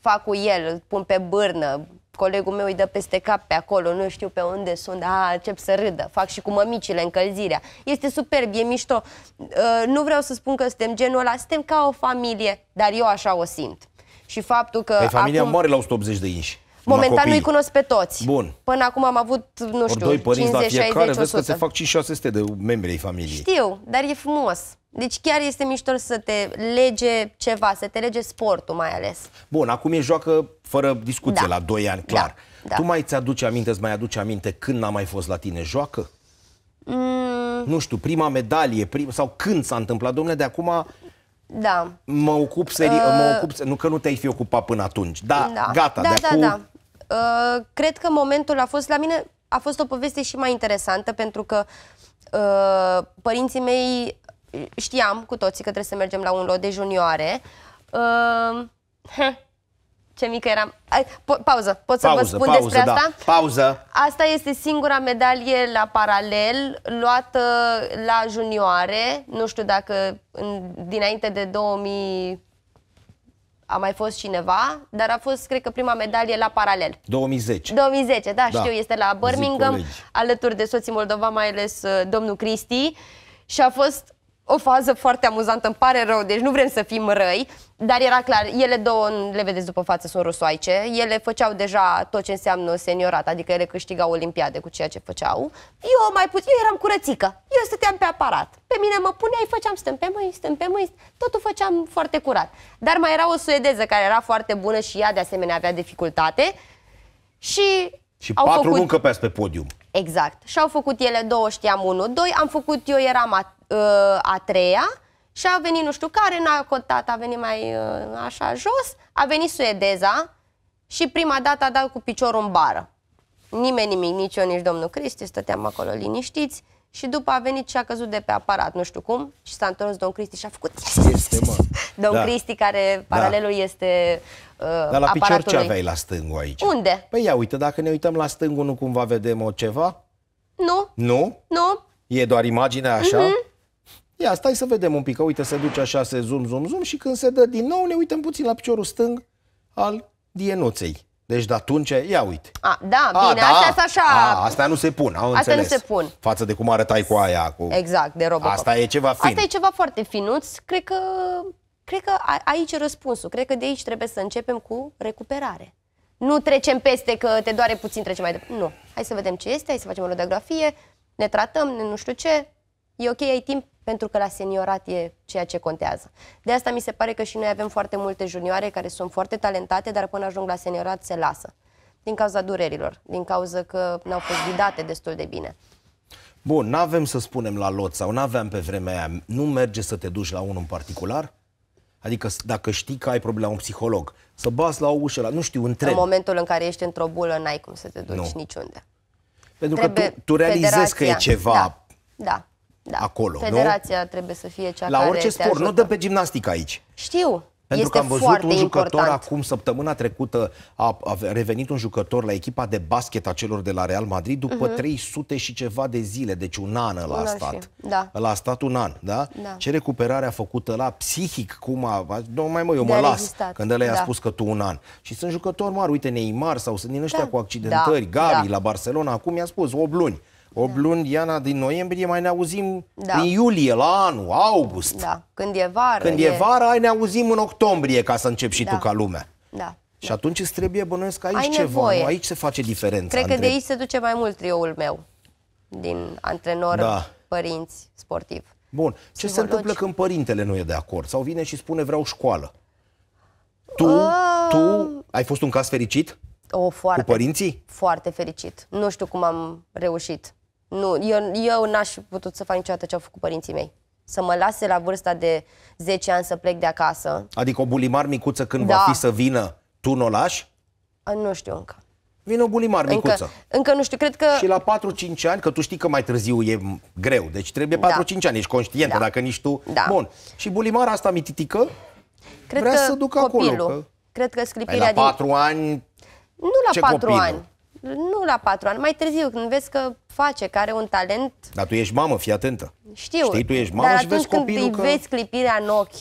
Fac cu el, îl pun pe bârnă, colegul meu îi dă peste cap pe acolo, nu știu pe unde sunt, a, încep să râdă, fac și cu mămicile încălzirea. Este superb, e mișto. Uh, nu vreau să spun că suntem genul ăla, suntem ca o familie, dar eu așa o simt. Și faptul că... Păi familia acum... moare la 180 de inși. Momentan nu-i cunosc pe toți. Bun. Până acum am avut, nu Or știu, doi părinți 50, la fiecare, 60, vezi că se fac 5-600 de membri ai familiei. Știu, dar e frumos. Deci chiar este mișto să te lege ceva, să te lege sportul mai ales. Bun, acum e joacă fără discuție da. la 2 ani, clar. Da. Da. Tu mai ți aduci aminte, îți mai aduci aminte când n-a mai fost la tine joacă? Mm. Nu știu, prima medalie prim, sau când s-a întâmplat, domnule, de acum da. Mă ocup, seri... uh... mă ocup, nu că nu te-ai fi ocupat până atunci, da, da. gata, da, de da, acum da. Uh, cred că momentul a fost la mine, a fost o poveste și mai interesantă pentru că uh, părinții mei știam cu toții că trebuie să mergem la un lot de junioare. Uh, ce mică eram. Ai, pauză, pot să pauză, vă spun pauză, despre da. asta? Pauză. Asta este singura medalie la paralel luată la junioare. Nu știu dacă în, dinainte de 2000 a mai fost cineva, dar a fost, cred că, prima medalie la paralel. 2010. 2010, da, da. știu, este la Birmingham, alături de soții Moldova, mai ales uh, domnul Cristi. Și a fost o fază foarte amuzantă, îmi pare rău, deci nu vrem să fim răi, dar era clar, ele două, le vedeți după față, sunt rusoaice, ele făceau deja tot ce înseamnă seniorat, adică ele câștigau olimpiade cu ceea ce făceau. Eu mai puțin, eu eram curățică, eu stăteam pe aparat, pe mine mă puneai, făceam stăm pe mâini, stăm pe mâini, totul făceam foarte curat. Dar mai era o suedeză care era foarte bună și ea de asemenea avea dificultate și... Și au patru făcut... nu încăpeați pe podium. Exact. Și au făcut ele două, știam unul, doi, am făcut, eu eram a. Ă, a treia și a venit nu știu care, n-a contat, a venit mai ă, așa jos, a venit suedeza și prima dată a dat cu piciorul în bară. Nimeni nimic, nici eu, nici domnul Cristi, stăteam acolo liniștiți și după a venit și a căzut de pe aparat, nu știu cum, și s-a întors domn Cristi și a făcut... Este, mă. Domn da. Cristi, care da. paralelul da. este uh, Dar la picior ce aveai la stângul aici? Unde? Păi ia uite, dacă ne uităm la stângul, nu cumva vedem o ceva? Nu. Nu? Nu. E doar imaginea așa? Mm-hmm. Ia, stai să vedem un pic, că uite, se duce așa, se zoom, zoom, zoom și când se dă din nou, ne uităm puțin la piciorul stâng al dienuței. Deci de atunci, ia uite. A, da, a, bine, da, astea așa... A, astea nu se pun, am astea nu se pun. Față de cum arătai cu aia. Cu... Exact, de robot. Asta e ceva fin. Asta e ceva foarte finuț. Cred că, cred că aici e răspunsul. Cred că de aici trebuie să începem cu recuperare. Nu trecem peste că te doare puțin, trecem mai departe. Nu. Hai să vedem ce este, hai să facem o radiografie, ne tratăm, ne nu știu ce. E ok, ai timp pentru că la seniorat e ceea ce contează. De asta mi se pare că și noi avem foarte multe junioare care sunt foarte talentate, dar până ajung la seniorat se lasă. Din cauza durerilor, din cauza că n-au fost ghidate destul de bine. Bun, nu avem să spunem la lot sau nu aveam pe vremea aia, nu merge să te duci la unul în particular? Adică dacă știi că ai problema un psiholog, să bați la o ușă, la, nu știu, întreb. În momentul în care ești într-o bulă, n-ai cum să te duci nu. niciunde. Pentru Trebuie că tu, tu realizezi federația. că e ceva. Da. da da. acolo. Federația nu? trebuie să fie cea La care orice sport, nu dă pe gimnastică aici. Știu. Pentru este că am văzut un jucător important. acum, săptămâna trecută, a, a revenit un jucător la echipa de basket a celor de la Real Madrid după mhm. uh-huh. 300 și ceva de zile, deci un an la stat. Da. La stat un an, da? da? Ce recuperare a făcut la psihic, cum a... Nu mai mă, eu de mă las când el da. i-a spus că tu un an. Și sunt jucători mari, uite Neymar sau sunt din ăștia da. cu accidentări, da. Gabi da. la Barcelona, acum i-a spus 8 luni. 8 da. luni, Iana, din noiembrie mai ne auzim da. în iulie, la anul, august. Da. Când e vară. Când e, e vară, ai ne auzim în octombrie ca să începi și da. tu ca lumea. Da. Și atunci îți trebuie, bănuiesc, aici ai ceva, nu? aici se face diferența. Cred între... că de aici se duce mai mult trioul meu, din antrenor, da. părinți, sportiv. Bun. Ce Psihologi. se întâmplă când părintele nu e de acord? Sau vine și spune vreau școală? Tu, uh... tu ai fost un caz fericit? O, oh, foarte, cu părinții? Foarte fericit. Nu știu cum am reușit. Nu, eu, eu n-aș putut să fac niciodată ce au făcut părinții mei. Să mă lase la vârsta de 10 ani să plec de acasă. Adică o bulimar micuță când da. va fi să vină, tu nu o lași? Nu știu încă. Vine o bulimar încă, micuță. Încă nu știu, cred că... Și la 4-5 ani, că tu știi că mai târziu e greu, deci trebuie 4-5 da. ani, ești conștientă, da. dacă nici tu... Da. Bun. Și bulimara asta mititică cred vrea că să ducă copilul. acolo. Că... Cred că sclipirea Ai păi la 4 din... ani... Nu la ce 4 copil? ani. Nu la patru ani, mai târziu, când vezi că face, că are un talent. Dar tu ești mamă, fii atentă. Știu. Știi, tu ești mamă dar și vezi când îi că... vezi clipirea în ochi,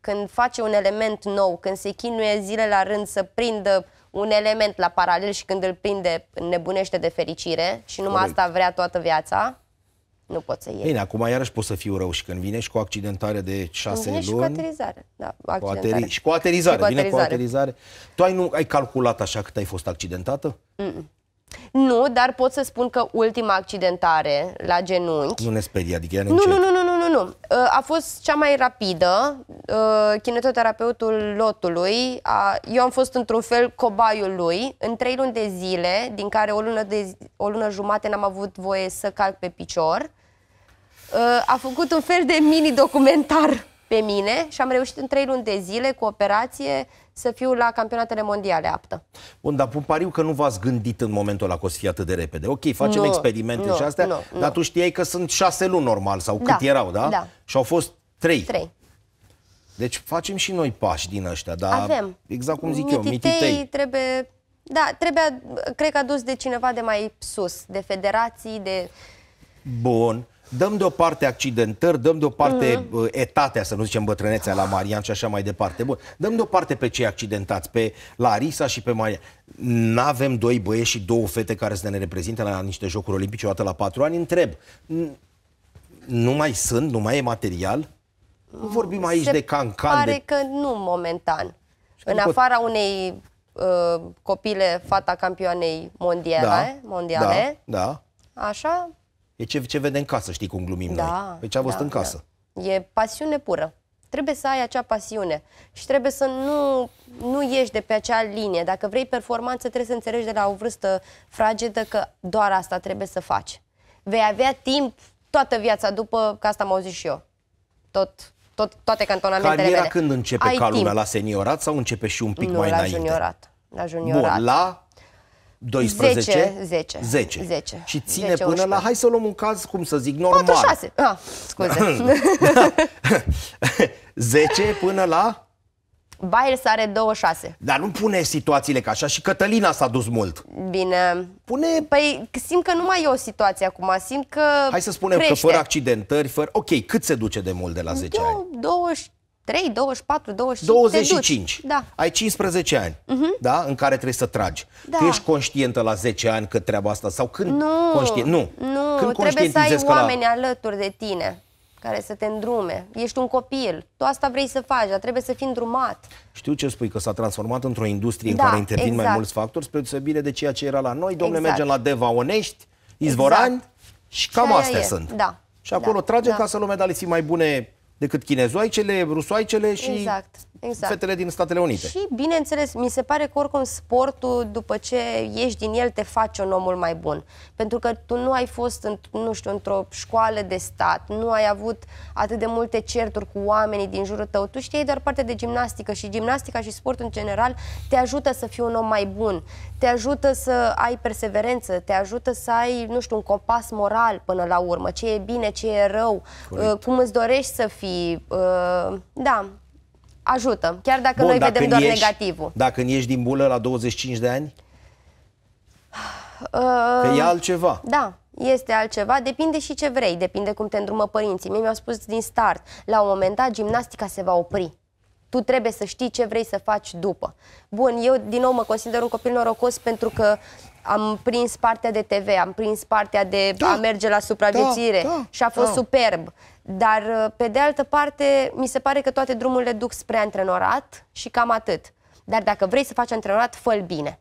când face un element nou, când se chinuie zile la rând să prindă un element la paralel și când îl prinde nebunește de fericire și numai Corect. asta vrea toată viața, nu poți să iei. Bine, acum iarăși poți să fiu rău și când vine și cu o accidentare de șase luni. Și cu aterizare. Da, accidentare. Cu ateri... Și cu aterizare. Și cu aterizare. Vine cu aterizare. Tu ai, nu, ai calculat așa cât ai fost accidentată? Mm -mm. Nu, dar pot să spun că ultima accidentare la genunchi... Nu ne sperie, adică ea nu, nu, nu, nu, nu, nu, uh, nu. A fost cea mai rapidă. Uh, kinetoterapeutul lotului, a, eu am fost într-un fel cobaiul lui, în trei luni de zile, din care o lună, de, o lună jumate n-am avut voie să calc pe picior. Uh, a făcut un fel de mini-documentar pe mine și am reușit în trei luni de zile cu operație să fiu la campionatele mondiale aptă. Bun, dar pun pariu că nu v-ați gândit în momentul ăla că o să fie atât de repede. Ok, facem nu, experimente nu, și astea, nu, nu. dar tu știai că sunt șase luni normal sau da, cât erau, da? da? Și au fost trei. Trei. Deci facem și noi pași din ăștia, dar Avem. exact cum zic mititei eu, mititei trebuie... Da, trebuie cred că adus de cineva de mai sus, de federații, de... Bun dăm deoparte accidentări, dăm deoparte uh-huh. etatea, să nu zicem bătrânețea la Marian și așa mai departe. Bun, dăm deoparte pe cei accidentați, pe Larisa și pe Maria. N-avem doi băieți și două fete care să ne reprezinte la niște jocuri olimpice o dată la patru ani. Întreb, nu mai sunt, nu mai e material? Mm, Vorbim aici Se de cancan. Pare de... că nu momentan. În afara unei uh, copile, fata campioanei mondiale, da, mondiale da, da. așa, E ce, ce vede în casă, știi cum glumim da, noi. Pe păi ce a văzut da, în da. casă. Da. E pasiune pură. Trebuie să ai acea pasiune și trebuie să nu, nu ieși de pe acea linie. Dacă vrei performanță, trebuie să înțelegi de la o vârstă fragedă că doar asta trebuie să faci. Vei avea timp toată viața după, că asta m-au zis și eu. Tot, tot, toate cantonamentele Cariera mele. când începe ai ca lumea? La seniorat sau începe și un pic nu, mai la înainte? Juniorat, la juniorat. Bun, la 12? 10. 10. 10. 10. Și ține 10, până 11. la, hai să luăm un caz, cum să zic, normal. 46. Ah, scuze. 10 până la... Biles are 26. Dar nu pune situațiile ca așa și Cătălina s-a dus mult. Bine. Pune... Păi simt că nu mai e o situație acum, simt că Hai să spunem crește. că fără accidentări, fără... Ok, cât se duce de mult de la 10 Do ani? 20 3, 24, 25, 25. Da. Ai 15 ani, uh-huh. da? În care trebuie să tragi. Da. Tu ești conștientă la 10 ani că treaba asta sau când nu, conștient... Nu, nu când trebuie să ai oameni la... alături de tine care să te îndrume. Ești un copil. Tu asta vrei să faci, dar trebuie să fii îndrumat. Știu ce spui, că s-a transformat într-o industrie da, în care intervin exact. mai mulți factori, spre deosebire de ceea ce era la noi. Domnule, exact. mergem la Deva Onești, Izvorani exact. și cam și astea e. sunt. Da. Și acolo da, tragem da. ca să luăm medalii mai bune decât chinezoaicele, rusoaicele și exact, exact. fetele din Statele Unite. Și, bineînțeles, mi se pare că oricum sportul, după ce ieși din el, te face un omul mai bun. Pentru că tu nu ai fost, în, nu știu, într-o școală de stat, nu ai avut atât de multe certuri cu oamenii din jurul tău. Tu știi doar partea de gimnastică și gimnastica și sportul în general te ajută să fii un om mai bun, te ajută să ai perseverență, te ajută să ai, nu știu, un compas moral până la urmă, ce e bine, ce e rău, Corect. Uh, cum îți dorești să fii. Uh, da, ajută, chiar dacă Bun, noi dacă vedem doar ieși, negativul. Dacă ieși din bulă la 25 de ani? Uh, e altceva. Da, este altceva, depinde și ce vrei, depinde cum te îndrumă părinții. Mie mi-au spus din start, la un moment dat gimnastica se va opri tu trebuie să știi ce vrei să faci după. Bun, eu din nou mă consider un copil norocos pentru că am prins partea de TV, am prins partea de da, a merge la supraviețuire da, da, și a fost da. superb. Dar, uh, pe de altă parte, mi se pare că toate drumurile duc spre antrenorat și cam atât. Dar dacă vrei să faci antrenorat, fă bine.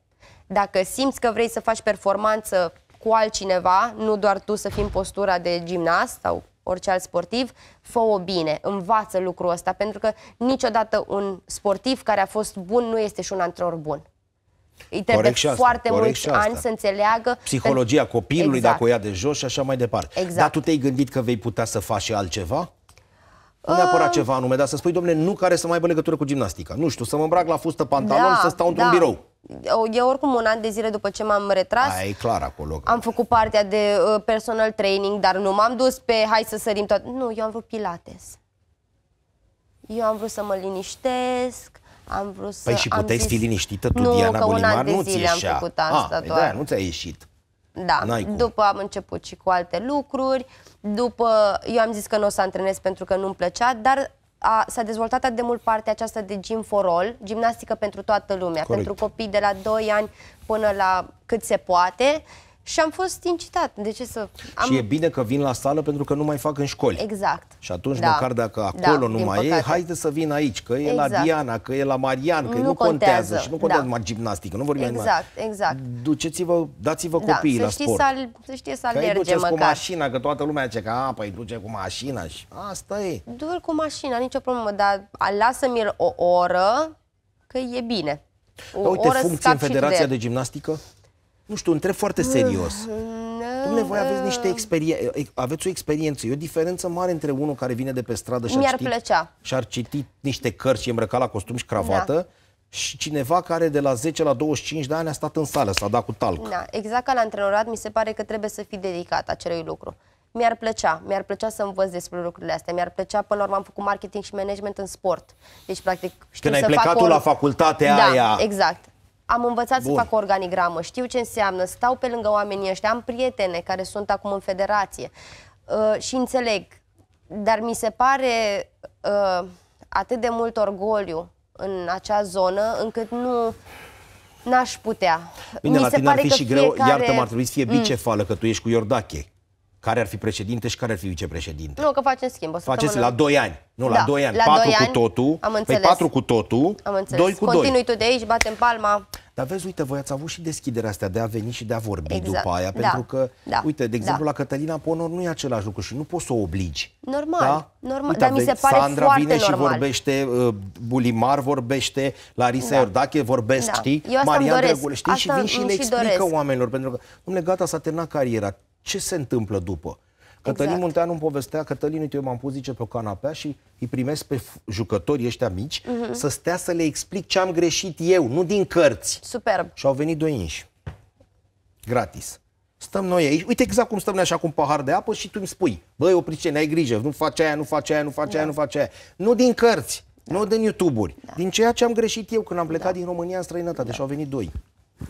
Dacă simți că vrei să faci performanță cu altcineva, nu doar tu să fii în postura de gimnast sau orice alt sportiv, fă-o bine, învață lucrul ăsta, pentru că niciodată un sportiv care a fost bun nu este și un antror bun. Îi trebuie asta, foarte mulți ani să înțeleagă... Psihologia că... copilului, exact. dacă o ia de jos și așa mai departe. Exact. Dar tu te-ai gândit că vei putea să faci și altceva? Nu uh. neapărat ceva anume, dar să spui, domnule, nu care să mai aibă legătură cu gimnastica. Nu știu, să mă îmbrac la fustă pantalon, da, să stau într-un da. birou e oricum un an de zile după ce m-am retras. Aia e clar acolo. Că... Am făcut partea de uh, personal training, dar nu m-am dus pe hai să sărim tot. Nu, eu am vrut pilates. Eu am vrut să mă liniștesc, am vrut să... Păi și puteai zis... fi liniștită tu, nu, Diana că Bolimar, un an de zile am făcut asta ah, păi doar. Da, nu ți-a ieșit. Da, după am început și cu alte lucruri, după eu am zis că nu o să antrenez pentru că nu-mi plăcea, dar a, s-a dezvoltat atât de mult partea aceasta de gym for all, gimnastică pentru toată lumea, Corect. pentru copii de la 2 ani până la cât se poate, și am fost incitat. De ce să... Am... Și e bine că vin la sală pentru că nu mai fac în școli. Exact. Și atunci, da. măcar dacă da, acolo da, nu mai păcate. e, haide să vin aici, că e exact. la Diana, că e la Marian, că nu, nu contează. Și nu contează da. numai gimnastică, nu vorbim Exact, mai. exact. Duceți-vă, dați-vă da, copiii să la sport. Să, să știe să alerge măcar. duceți măcar. cu mașina, că toată lumea zice că, a, păi duce cu mașina și asta e. du cu mașina, nicio problemă, dar lasă-mi o oră, că e bine. O da, uite, oră funcție în Federația de... de Gimnastică? Nu știu, întreb foarte serios. Ah, Dumnezeu, voi aveți ah. niște experiențe, aveți o experiență, e o diferență mare între unul care vine de pe stradă și ar, citit, și citi niște cărți și e îmbrăcat la costum și cravată, da și cineva care de la 10 la 25 de ani a stat în sală, s-a dat cu talc. Da, exact ca la antrenorat, mi se pare că trebuie să fii dedicat acelui lucru. Mi-ar plăcea, mi-ar plăcea să învăț despre lucrurile astea, mi-ar plăcea, până la urmă am făcut marketing și management în sport. Deci, practic, știu Când să ai plecat fac tu o... la facultatea da, aia. exact. Am învățat Bun. să fac organigramă, știu ce înseamnă, stau pe lângă oamenii ăștia, am prietene care sunt acum în federație uh, și înțeleg. Dar mi se pare uh, atât de mult orgoliu în acea zonă încât nu n-aș putea. Bine, Mi la se tine pare ar fi că și greu, fiecare... iartă-mă, ar trebui să fie mm. bicefală, mm. că tu ești cu Iordache care ar fi președinte și care ar fi vicepreședinte. Nu, că facem schimb. O Faceți la 2 ani. Nu, da, la 2 ani. 4 păi cu totul. Am înțeles. Păi 4 cu totul, am înțeles. 2 cu Continui 2. tu de aici, batem palma. Dar vezi, uite, voi ați avut și deschiderea asta de a veni și de a vorbi exact. după aia, da. pentru că, da. uite, de da. exemplu, da. la Cătălina Ponor nu e același lucru și nu poți să o obligi. Normal, da? normal, uite, dar mi se pare Sandra foarte vine normal. și vorbește, uh, Bulimar vorbește, Larisa da. Iordache vorbesc, da. știi? Eu asta Marian Drăgul, știi? Asta și vin și le explică oamenilor, pentru că, domnule, gata, s-a terminat cariera, ce se întâmplă după. Exact. Cătălin exact. Munteanu îmi povestea, Cătălin, uite, eu m-am pus, zice, pe o canapea și îi primesc pe jucătorii ăștia mici uh-huh. să stea să le explic ce am greșit eu, nu din cărți. Superb. Și au venit doi inși. Gratis. Stăm noi aici, uite exact cum stăm noi așa cu un pahar de apă și tu îmi spui, băi, oprice, n-ai grijă, nu faci aia, nu faci aia, nu faci da. aia, nu faci aia. Nu din cărți, da. nu din YouTube-uri, da. din ceea ce am greșit eu când am plecat da. din România în străinătate da. și au venit doi.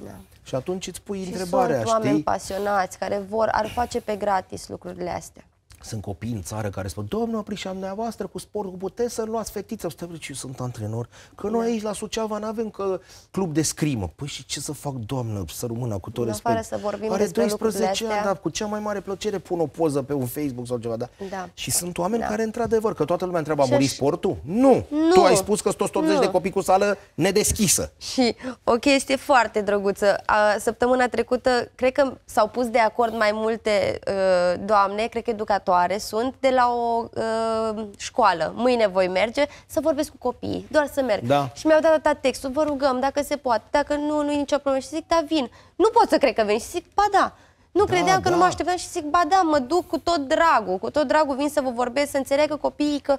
Da. Și atunci îți pui și întrebarea, sunt oameni știi? pasionați care vor, ar face pe gratis lucrurile astea. Sunt copii în țară care spun, domnul Aprișan, dumneavoastră cu sport, puteți să luați fetiță. Stai, și sunt antrenor, că noi da. aici la Suceava nu avem că club de scrimă. Păi și ce să fac, doamnă, să rămână cu tot de respect. să vorbim Are 12 ani, dar cu cea mai mare plăcere pun o poză pe un Facebook sau ceva. Da. da. Și sunt oameni da. care, într-adevăr, că toată lumea întreabă, a murit sportul? Nu. nu! Tu ai spus că sunt 180 nu. de copii cu sală nedeschisă. Și o chestie foarte drăguță. A, săptămâna trecută, cred că s-au pus de acord mai multe uh, doamne, cred că educatoare educatoare sunt de la o uh, școală. Mâine voi merge să vorbesc cu copiii, doar să merg. Da. Și mi-au dat atat textul, vă rugăm dacă se poate, dacă nu, nu e nicio problemă. Și zic, da, vin. Nu pot să cred că vin. Și zic, ba da. Nu da, credeam da. că nu da. mă așteptam și zic, ba da, mă duc cu tot dragul, cu tot dragul vin să vă vorbesc, să înțeleagă copiii că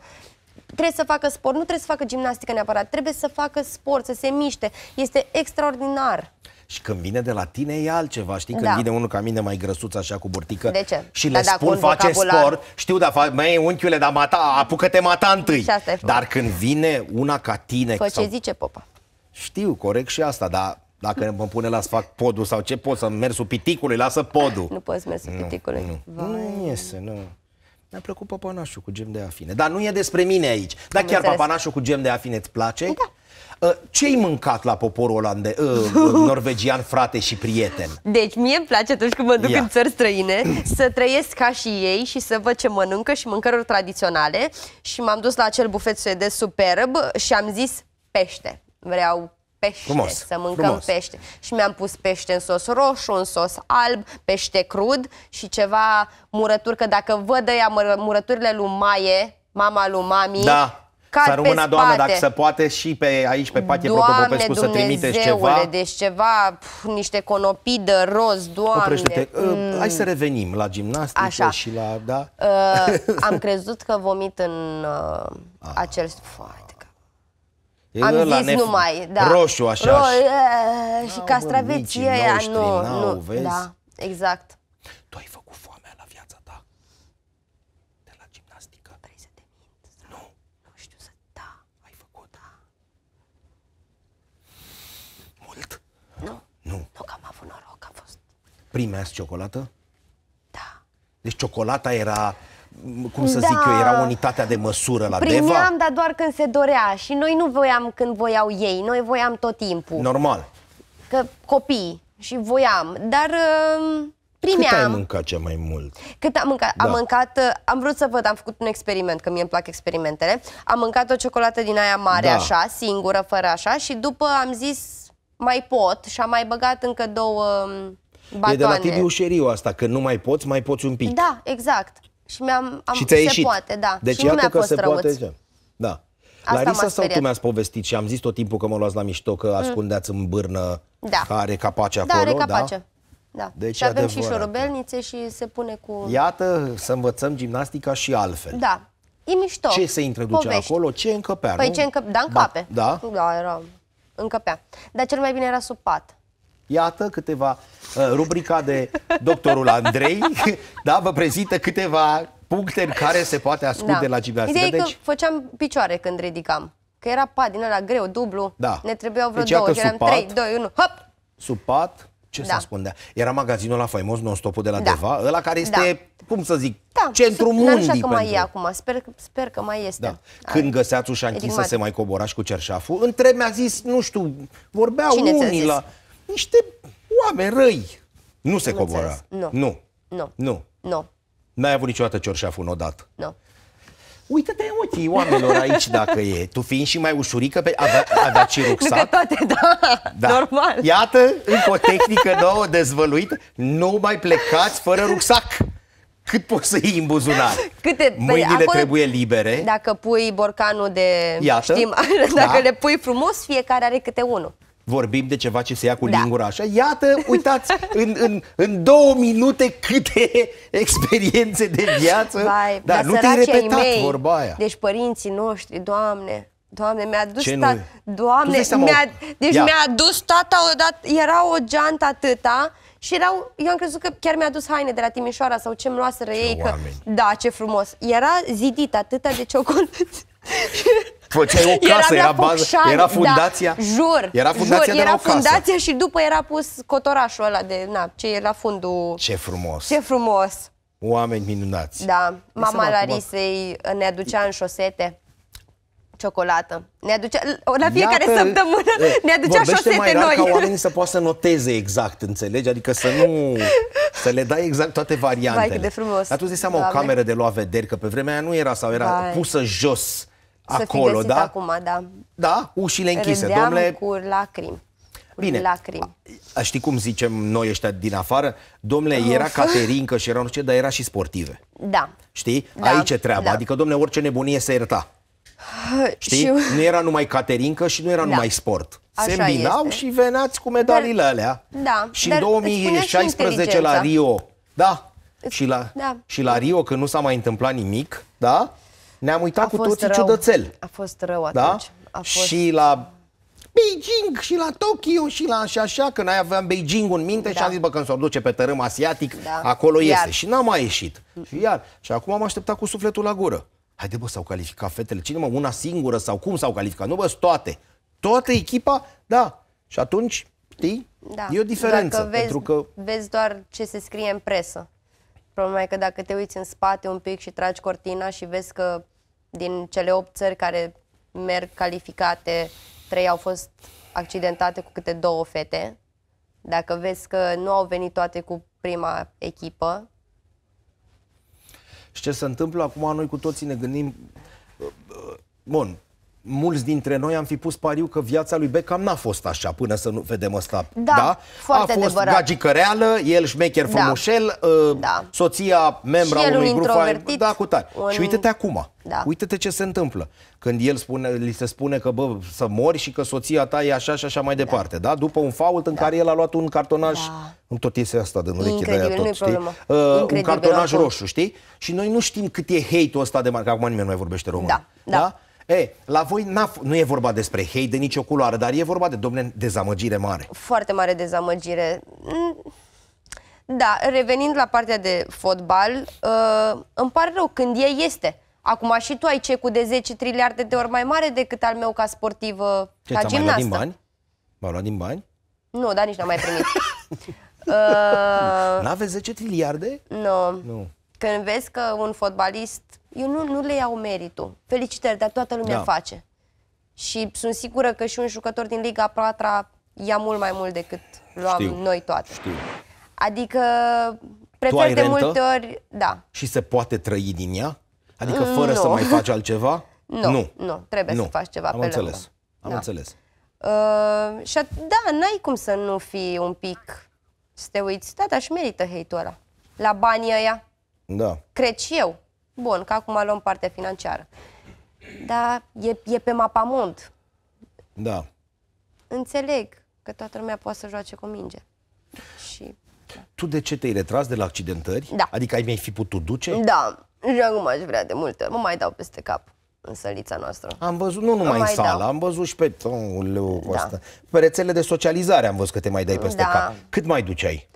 trebuie să facă sport, nu trebuie să facă gimnastică neapărat, trebuie să facă sport, să se miște. Este extraordinar. Și când vine de la tine e altceva, știi? Când da. vine unul ca mine mai grăsuț așa cu burtică de ce? și le da, spun face vocabular. sport, știu, dar fac, măi, unchiule, dar mata, apucă-te mata întâi. Dar când vine una ca tine... Fă sau... ce zice popa. Știu, corect și asta, dar dacă mă pune la să fac podul sau ce pot să merg sub piticului, lasă podul. Nu poți merge sub piticului. Nu, nu. nu iese, nu. Mi-a plăcut papanașul cu gem de afine. Dar nu e despre mine aici. Dar chiar înțeles. papanașul cu gem de afine îți place? Da. Ă, Ce-ai mâncat la poporul olande, ă, norvegian, frate și prieten? Deci mie îmi place atunci când mă duc Ia. în țări străine să trăiesc ca și ei și să văd ce mănâncă și mâncăruri tradiționale și m-am dus la acel bufet suedez superb și am zis pește. Vreau pește, frumos, să mâncăm frumos. pește. Și mi-am pus pește în sos roșu, în sos alb, pește crud și ceva murături, că dacă văd ea murăturile lui Maie, mama lui mami, da Cal să rămână, doamnă, dacă se poate, și pe aici, pe Patie Protopopescu, să trimiteți ceva. deci ceva, pf, niște conopidă, roz, Doamne. Oprește-te. Ă, mm. Hai să revenim la gimnastică Așa. și la... Da? Uh, am crezut că vomit în uh, ah. acel... Foarte Am zis nef- numai, da. Roșu, așa. Ro- și castraveții ăia, nu, nu, vezi? da, exact. Nu. Nu că am avut noroc, a fost. Primeați ciocolată? Da. Deci ciocolata era cum să da. zic eu, da. era unitatea de măsură la Primeam, Deva? Primeam, dar doar când se dorea și noi nu voiam când voiau ei, noi voiam tot timpul. Normal. Că copii și voiam, dar uh, primeam. Cât ai mâncat cea mai mult? Cât am mâncat? Da. Am mâncat, uh, am vrut să văd, am făcut un experiment, că mie îmi plac experimentele. Am mâncat o ciocolată din aia mare, da. așa, singură, fără așa și după am zis mai pot și am mai băgat încă două batoane. Um, e de la Tibiu Șeriu asta, că nu mai poți, mai poți un pic. Da, exact. Și mi-am... Am, și ți-a ieșit. poate, da. Deci și nu mi-a că fost se răuț. poate, da. la Risa sau tu mi-ați povestit și am zis tot timpul că mă luați la mișto, că mm. ascundeați în bârnă da. care capace acolo. Da, are capace. Da? Da? da. Deci și avem adevărat. și șorobelnițe și se pune cu... Iată, să învățăm gimnastica și altfel. Da. E mișto. Ce se introduce Povești. acolo? Ce încăpea, Păi nu? ce încăpea? Da, încape. Da? Da, era încăpea. Dar cel mai bine era sub pat. Iată câteva uh, rubrica de doctorul Andrei, da, vă prezintă câteva puncte în care se poate ascunde da. la gimnastică. Ideea deci... că făceam picioare când ridicam, că era pat din ăla greu, dublu, da. ne trebuiau vreo deci, două, eram pat, 3, 2, 1, hop! Sub pat, ce da. se ascundea? Era magazinul la faimos, non stopul de la da. Deva, ăla care da. este... Da cum să zic, da, centru mundii. Dar nu știu că mai e acum, sper, sper că mai este. Da. Când găseați ușa închisă, se mai cobora și cu cerșaful, între mi-a zis, nu știu, vorbeau Cine unii la... Niște oameni răi. Nu se cobora. Nu. Nu. Nu. Nu. nu. N-ai avut niciodată cerșaful odată. Nu. Uită-te în ochii oamenilor aici dacă e. Tu fiind și mai ușurică, pe, avea, avea și rucsac. Nu toate, da, da. normal. Iată, încă o tehnică nouă dezvăluită. Nu mai plecați fără rucsac cât poți să iei în buzunar. Câte, păi Mâinile acolo, trebuie libere. Dacă pui borcanul de... Iată. Știm, dacă da. le pui frumos, fiecare are câte unul vorbim de ceva ce se ia cu da. lingura așa. Iată, uitați, în, în, în două minute câte experiențe de viață. Vai, da, dar nu te-ai repetat mei, vorba aia. Deci părinții noștri, Doamne, Doamne, mi-a dus ce ta... Doamne, mi-a... deci mi-a dus tata odată, era o geantă atâta și erau, eu am crezut că chiar mi-a dus haine de la Timișoara sau ce-mi luaseră ce ei. Oameni. Că, da, ce frumos. Era zidit atâta de ciocolat. Făceai o casă, era, era bază, Focșani, era fundația. Da, jur, era fundația, jur, era fundația casă. și după era pus cotorașul ăla de, na, ce e la fundul. Ce frumos. Ce frumos. Oameni minunați. Da, mama Larisei uh, ne aducea în șosete ciocolată. Ne aducea, la fiecare Iată, săptămână ne aducea șosete mai noi. ca oamenii să poată să noteze exact, înțelegi? Adică să nu... să le dai exact toate variantele. Vai, de frumos. Dar tu îți seama Doamne. o cameră de luat vederi, că pe vremea aia nu era sau era Vai. pusă jos să acolo, da? acum, da. Da, ușile închise, Rândeam domnule. cu lacrimi. Bine, lacrimi. A, știi cum zicem noi ăștia din afară? Domnule, of. era caterincă și era nu știu ce, dar era și sportive. Da. Știi? Da. Aici e treaba. Da. Adică, domnule, orice nebunie se ierta. Știi? Și... Nu era numai caterincă și nu era da. numai sport. Așa Se îmbinau este. și veneați cu medaliile dar, alea. Da. Și dar în 2016 și la Rio, da, și la, da. și la Rio când nu s-a mai întâmplat nimic, da, ne-am uitat A cu toții rău. ciudățel. A fost rău da? atunci. Da? A fost... Și la Beijing și la Tokyo și la așa, așa, că noi aveam Beijing în minte da. și am zis, bă, când s-o duce pe tărâm asiatic, da. acolo iar. iese. Și n-a mai ieșit. Și iar. Și acum am așteptat cu sufletul la gură. Haide bă, s-au calificat fetele. Cine mă, una singură sau cum s-au calificat? Nu bă, toate. Toată echipa, da. Și atunci, știi, da. e o diferență. Dacă vezi, pentru că... vezi doar ce se scrie în presă. Problema e că dacă te uiți în spate un pic și tragi cortina și vezi că din cele 8 țări care merg calificate, 3 au fost accidentate cu câte două fete. Dacă vezi că nu au venit toate cu prima echipă, și ce se întâmplă acum, noi cu toții ne gândim, bun, mulți dintre noi am fi pus pariu că viața lui Beckham n-a fost așa până să nu vedem ăsta. Da, da? foarte A fost adevărat. gagicăreală, el șmecher frumușel, da. Uh, da. soția membra unui un grup... Da, cu tare. Un... Și uite-te acum. Da. Uite-te ce se întâmplă. Când el spune, li se spune că bă, să mori și că soția ta e așa și așa mai da. departe. Da? da? După un fault în da. care el a luat un cartonaj, da. în tot este asta din ureche de aia tot, știi? Uh, un cartonaj roșu, știi? Și noi nu știm cât e hate-ul ăsta de mare, acum nimeni nu mai vorbește român. Da. da? da? E, la voi nu e vorba despre hei de nicio culoare, dar e vorba de, domne, dezamăgire mare. Foarte mare dezamăgire. Mm, da, revenind la partea de fotbal, uh, îmi pare rău când e, este. Acum și tu ai cecul de 10 triliarde de ori mai mare decât al meu ca sportivă, Ce, ca gimnastă. Mai din bani? m luat din bani? Nu, dar nici n-am mai primit. uh... N-aveți 10 triliarde? Nu. No. nu. Când vezi că un fotbalist, eu nu, nu le iau meritul. Felicitări, dar toată lumea da. face. Și sunt sigură că și un jucător din Liga 4 ia mult mai mult decât luam Știu. noi toate. Știu. Adică prefer de multe ori, da. Și se poate trăi din ea? Adică mm, fără nu. să mai faci altceva? Nu, nu, nu trebuie nu. să faci ceva Am pe înțeles. lângă. Am da. înțeles. Uh, și da, n-ai cum să nu fii un pic să te uiți, da, dar și merită hate-ul ăla. La banii ăia, da. Cred și eu. Bun, că acum luăm partea financiară. Dar e, e pe mapamont. Da. Înțeleg că toată lumea poate să joace cu minge. Și... Da. Tu de ce te-ai retras de la accidentări? Da. Adică ai mai fi putut duce? Da. Și acum aș vrea de multe. Mă mai dau peste cap în sălița noastră. Am văzut, nu numai în sală, dau. am văzut și pe, oh, leu, da. Asta. pe rețele de socializare am văzut că te mai dai peste da. cap. Cât mai duceai?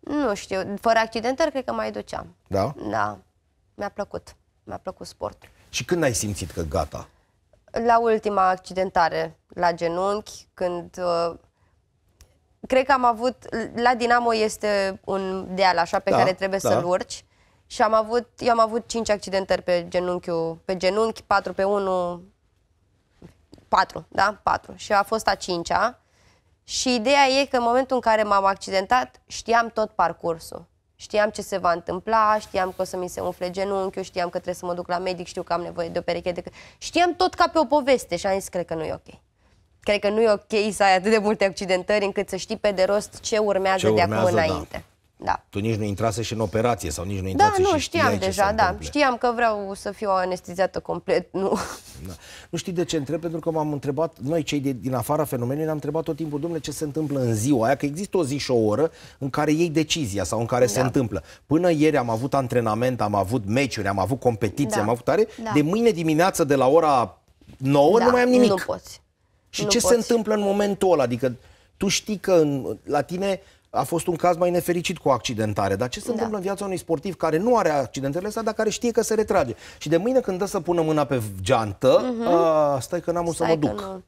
Nu știu, fără accidentări cred că mai duceam. Da? Da, mi-a plăcut, mi-a plăcut sportul. Și când ai simțit că gata? La ultima accidentare, la genunchi, când... Uh, cred că am avut... La Dinamo este un deal așa pe da, care trebuie da. să-l urci. Și am avut, eu am avut 5 accidentări pe genunchiul, pe genunchi, 4 pe 1, 4, da? 4. Și a fost a 5-a. Și ideea e că în momentul în care m-am accidentat, știam tot parcursul. Știam ce se va întâmpla, știam că o să mi se umfle genunchiul, știam că trebuie să mă duc la medic, știu că am nevoie de o pereche de... Știam tot ca pe o poveste și am zis, cred că nu e ok. Cred că nu e ok să ai atât de multe accidentări încât să știi pe de rost ce urmează, ce urmează de acum da. înainte. Da. Tu nici nu intrase și în operație sau nici nu da, intrase da, și nu, știam deja, da. Întâmple. Știam că vreau să fiu anesteziată complet, nu. Da. Nu știi de ce întreb, pentru că m-am întrebat, noi cei de, din afara fenomenului ne-am întrebat tot timpul, domnule, ce se întâmplă în ziua aia, că există o zi și o oră în care iei decizia sau în care da. se întâmplă. Până ieri am avut antrenament, am avut meciuri, am avut competiție, da. am avut tare. Da. De mâine dimineață de la ora 9 da. nu mai am nimic. Nu poți. Și nu ce poți. se întâmplă în momentul ăla? Adică tu știi că în, la tine a fost un caz mai nefericit cu accidentare. Dar ce se da. întâmplă în viața unui sportiv care nu are accidentele astea, dar care știe că se retrage? Și de mâine când dă să pună mâna pe geantă, uh-huh. a, stai că n-am o să mă duc.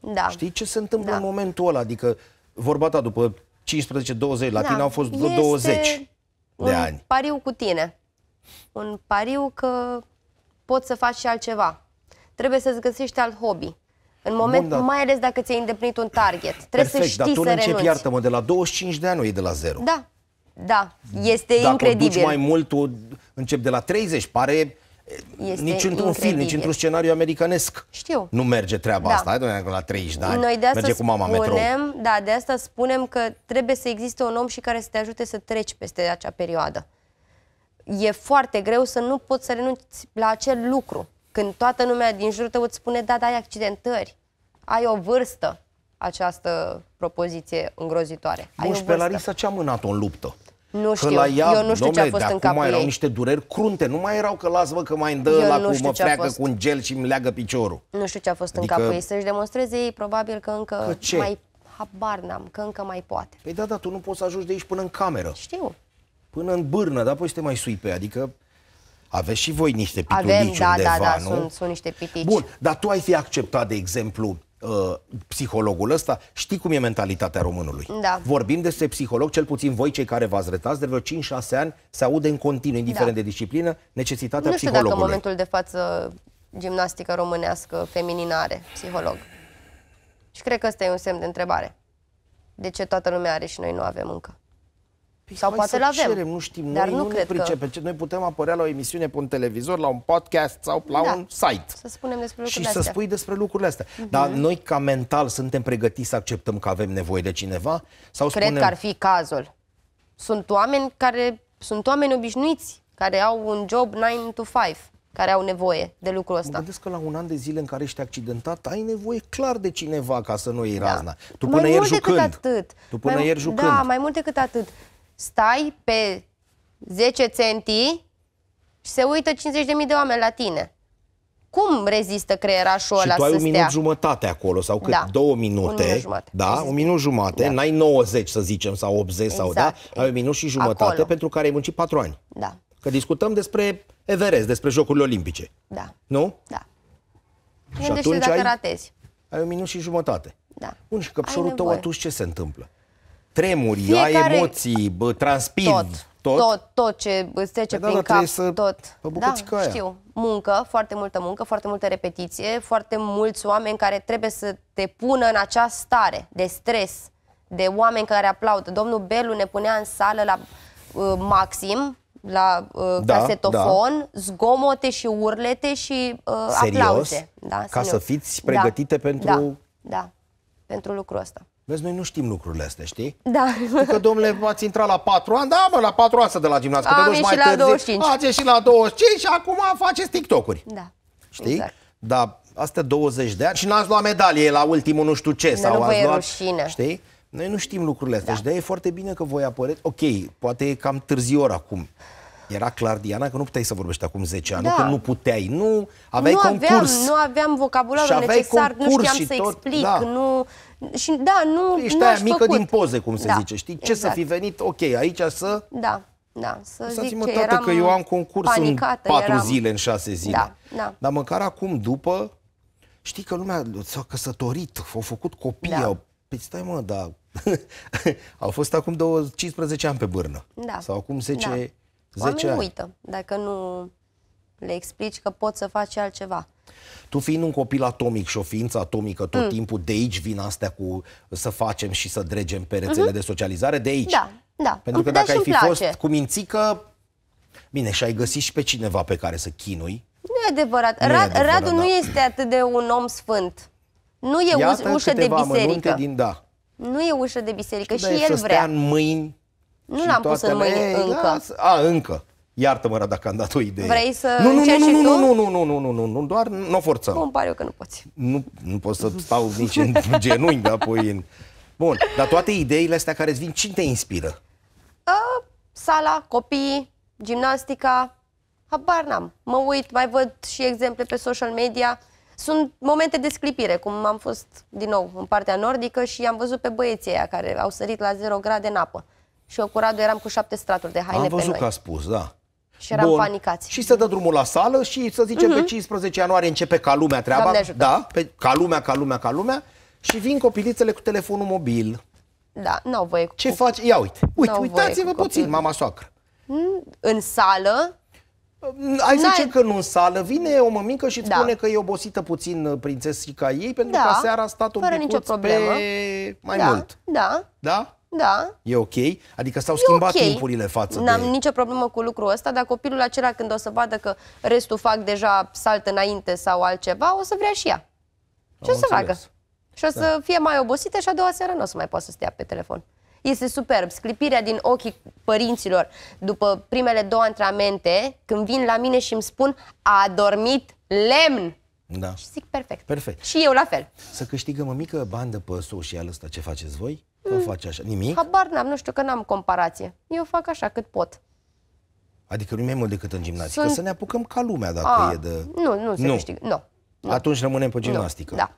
Nu. Da. Știi ce se întâmplă da. în momentul ăla? Adică, vorba ta, după 15-20, la da. tine au fost 20 este de un ani. pariu cu tine. Un pariu că poți să faci și altceva. Trebuie să-ți găsești alt hobby. În moment, Bun, da. mai ales dacă ți-ai îndeplinit un target. Trebuie Perfect, să știi dar tu să începi, renunți. iartă-mă, de la 25 de ani nu e de la zero. Da, da, este dacă incredibil. Dacă mai mult, o începi de la 30, pare... Eh, este nici într-un film, nici într-un scenariu americanesc. Știu. Nu merge treaba da. asta, hai doamne, la 30 de ani. Noi de asta merge spunem, cu mama metrou. Da, de asta spunem că trebuie să existe un om și care să te ajute să treci peste acea perioadă. E foarte greu să nu poți să renunți la acel lucru. Când toată lumea din jur tău îți spune, da, da, ai accidentări, ai o vârstă, această propoziție îngrozitoare. Ai nu știu, pe Larisa ce am mânat-o în luptă? Nu știu, că la ea, eu nu știu domne, ce a fost în capul mai erau ei. niște dureri crunte, nu mai erau că vă că mai îndă la cum mă pleacă cu un gel și îmi leagă piciorul. Nu știu ce a fost adică... în capul ei, să-și demonstreze ei probabil că încă că ce? mai habar n-am, că încă mai poate. Păi da, da, tu nu poți să ajungi de aici până în cameră. Știu. Până în bârnă, dar apoi să te mai sui pe adică aveți și voi niște pitulici Avem, da, da undeva, da, da, nu? Sunt, sunt niște pitici. Bun, dar tu ai fi acceptat, de exemplu, uh, psihologul ăsta, știi cum e mentalitatea românului. Da. Vorbim despre psiholog, cel puțin voi cei care v-ați retați, de vreo 5-6 ani se aude în continuu, indiferent da. de disciplină, necesitatea nu psihologului. Nu știu dacă în momentul de față gimnastică românească feminină are psiholog. Și cred că ăsta e un semn de întrebare. De ce toată lumea are și noi nu avem încă? Păi sau poate să avem. Cerem, nu știm, Dar noi nu, nu cred pricepe. Că... Noi putem apărea la o emisiune pe un televizor, la un podcast sau la da. un site. Să spunem despre lucrurile și astea. să spui despre lucrurile astea. Mm-hmm. Dar noi, ca mental, suntem pregătiți să acceptăm că avem nevoie de cineva? Sau cred spunem... că ar fi cazul. Sunt oameni care sunt oameni obișnuiți, care au un job 9 to 5 care au nevoie de lucrul ăsta. Mă gândesc că la un an de zile în care ești accidentat, ai nevoie clar de cineva ca să nu iei da. razna. Tu până mai ieri mult jucând. Decât atât. Tu până mai, ieri jucând. Da, mai mult decât atât stai pe 10 centi și se uită 50.000 de oameni la tine. Cum rezistă creierașul ăla să stea? Și tu ai un minut jumătate acolo sau cât? Da. Două minute. Un minut jumate. Da, un minut jumate. Da. N-ai 90 să zicem sau 80 exact. sau da. Exact. Ai un minut și jumătate acolo. pentru care ai muncit patru ani. Da. Că discutăm despre Everest, despre Jocurile Olimpice. Da. Nu? Da. Și Gândește atunci dacă ai, ratezi. ai un minut și jumătate. Da. Bun, și căpșorul tău atunci ce se întâmplă? tremuri, Fiecare... ai emoții, bă, transpir. Tot. Tot? tot, tot ce îți trece păi da, prin da, cap, să... tot. Da, aia. știu. Muncă, foarte multă muncă, foarte multă repetiție, foarte mulți oameni care trebuie să te pună în acea stare de stres, de oameni care aplaudă. Domnul Belu ne punea în sală la uh, maxim, la uh, da, casetofon, da. zgomote și urlete și uh, Serios? aplauze. Da, Ca serios. să fiți da, pregătite da, pentru... Da, da, pentru lucrul ăsta. Vezi, noi nu știm lucrurile astea, știi? Da. Știi că, domnule, ați intrat la 4 ani, da, mă, la 4 ani să de la gimnastică, Am te duci mai la târziu, 25. ați ieșit la 25 și acum faceți TikTok-uri. Da, Știi? Exact. Dar astea 20 de ani și n-ați luat medalie la ultimul nu știu ce. De sau nu ați luat, rușine. Știi? Noi nu știm lucrurile astea da. și de e foarte bine că voi apăreți. Ok, poate e cam târziu acum. Era clar, Diana, că nu puteai să vorbești acum 10 ani, da. nu că nu puteai, nu aveai nu concurs. Aveam, nu aveam vocabularul necesar, nu știam să tot, explic, da. nu și da, nu Ești aia mică făcut. din poze, cum se da, zice, știi? Ce exact. să fi venit, ok, aici să... Da, da, să Lăsați zic mă, că eram că eu am concurs panicată, în patru eram... zile, în șase zile. Da, da. Dar măcar acum, după, știi că lumea s-a căsătorit, au făcut copii, da. au... Păi stai mă, da... au fost acum 15 ani pe bârnă. Da. Sau acum 10, da. 10 Oamenii ani. uită, dacă nu le explici că poți să faci altceva. Tu fiind un copil atomic și o ființă atomică tot mm. timpul, de aici vin astea cu să facem și să dregem pe rețele mm-hmm. de socializare, de aici. Da, da. Pentru că dacă ai fi place. fost cu mințică, bine, și ai găsit și pe cineva pe care să chinui. Nu e adevărat. Nu Rad, e adevărat Radu da. nu este atât de un om sfânt. Nu e Iată ușă de biserică. Din, da. Nu e ușă de biserică și, și el să vrea. Stea în mâini. Nu l-am pus în mâini ei, încă. Da, a, încă. Iartă-mă dacă am dat o idee. Vrei să nu, nu, nu, nu, nu, nu, nu, nu, nu, nu, nu, doar nu forțăm. Nu, îmi pare eu că nu poți. Nu, nu pot să stau nici în genunchi, apoi în... Bun, dar toate ideile astea care îți vin, cine te inspiră? A, sala, copii, gimnastica, habar n-am. Mă uit, mai văd și exemple pe social media. Sunt momente de sclipire, cum am fost din nou în partea nordică și am văzut pe băieții aia care au sărit la 0 grade în apă. Și eu cu Radu eram cu șapte straturi de haine Am văzut pe noi. că a spus, da. Și eram Bun. panicați. Și se dă drumul la sală și să zicem uh-huh. pe 15 mhm. ianuarie începe ca lumea treaba. Da, pe, ca lumea, ca lumea, ca lumea. Și vin copilițele cu telefonul mobil. Da, nu au voie cu Ce faci? Ia uite, uite uitați-vă puțin, mama soacră. Mm, în sală, mm, ai zicem că nu în sală vine o mămică și îți da. spune că e obosită puțin uh, prințesica ei pentru da. că seara a stat un pe mai da. mult. Da. Da? Da. E ok? Adică s-au schimbat okay. timpurile față N-am de... nicio problemă cu lucrul ăsta, dar copilul acela când o să vadă că restul fac deja salt înainte sau altceva, o să vrea și ea. Și o să facă. Și o să da. fie mai obosită și a doua seară nu o să mai poată să stea pe telefon. Este superb. Sclipirea din ochii părinților după primele două antrenamente, când vin la mine și îmi spun a dormit lemn. Da. Și zic perfect. Perfect. Și eu la fel. Să câștigăm o mică bandă pe social ăsta ce faceți voi Mm. O faci așa. Nimic? Habar n-am, nu știu că n-am comparație. Eu fac așa cât pot. Adică nu mai mult decât în gimnastică. Sunt... Să ne apucăm ca lumea dacă A, e de... Nu, nu se nu. câștigă. Nu. nu. Atunci rămânem pe gimnastică. Nu. Da.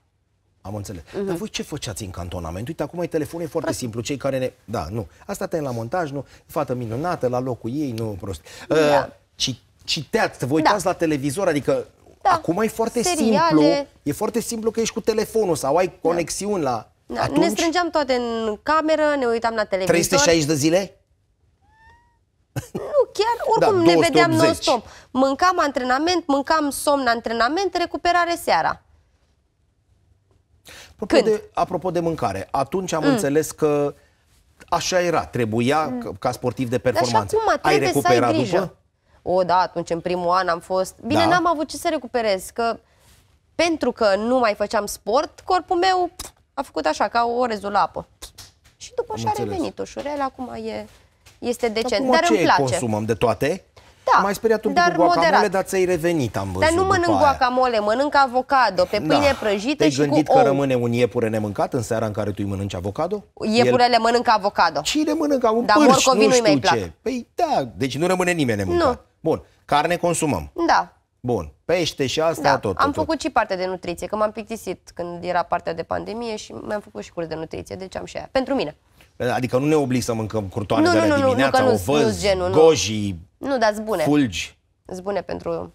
Am înțeles. Mm-hmm. Dar voi ce făceați în cantonament? Uite, acum e telefonul e foarte Prost. simplu. Cei care ne... Da, nu. Asta te la montaj, nu? Fată minunată, la locul ei, nu prost. Da. Uh, ci, citeați, vă uitați da. la televizor, adică da. acum e foarte Seriale. simplu. E foarte simplu că ești cu telefonul sau ai conexiuni da. la da, atunci, ne strângeam toate în cameră, ne uitam la televizor. 360 de zile? Nu, chiar, da, oricum da, ne vedeam non-stop. Mâncam antrenament, mâncam somn antrenament, recuperare seara. Apropo Când? De, apropo de mâncare, atunci am mm. înțeles că așa era, trebuia mm. ca sportiv de performanță. Dar și acum, ai recuperat să ai grijă. după? O, da, atunci în primul an am fost... Bine, da. n-am avut ce să recuperez, că pentru că nu mai făceam sport, corpul meu... Pf, a făcut așa, ca orezul la apă. Și după așa a revenit ușurel, acum e, este decent. Dar, dar ce îmi place. consumăm de toate? Da, mai speriat un dar pic cu guacamole, moderat. dar ți-ai revenit, am văzut Dar nu mănânc guacamole, aia. mănânc avocado pe pâine da. prăjită Te-ai și gândit cu că ou. rămâne un iepure nemâncat în seara în care tu îi mănânci avocado? Iepurele El... mănâncă avocado. Cine mănâncă? Un da, pârș, nu știu ce. Plac. Păi da, deci nu rămâne nimeni nemâncat. Nu. Bun, carne consumăm. Da. Bun. Pește și asta da, tot. Am tot, făcut tot. și parte de nutriție, că m-am plictisit când era partea de pandemie și mi-am făcut și curs de nutriție, deci am și aia. Pentru mine. Adică nu ne oblig să mâncăm curtoane nu, de la nu, dimineața, nu, nu, ovăz, nu, genul, goji, nu, dar zbune. fulgi. Zbune pentru...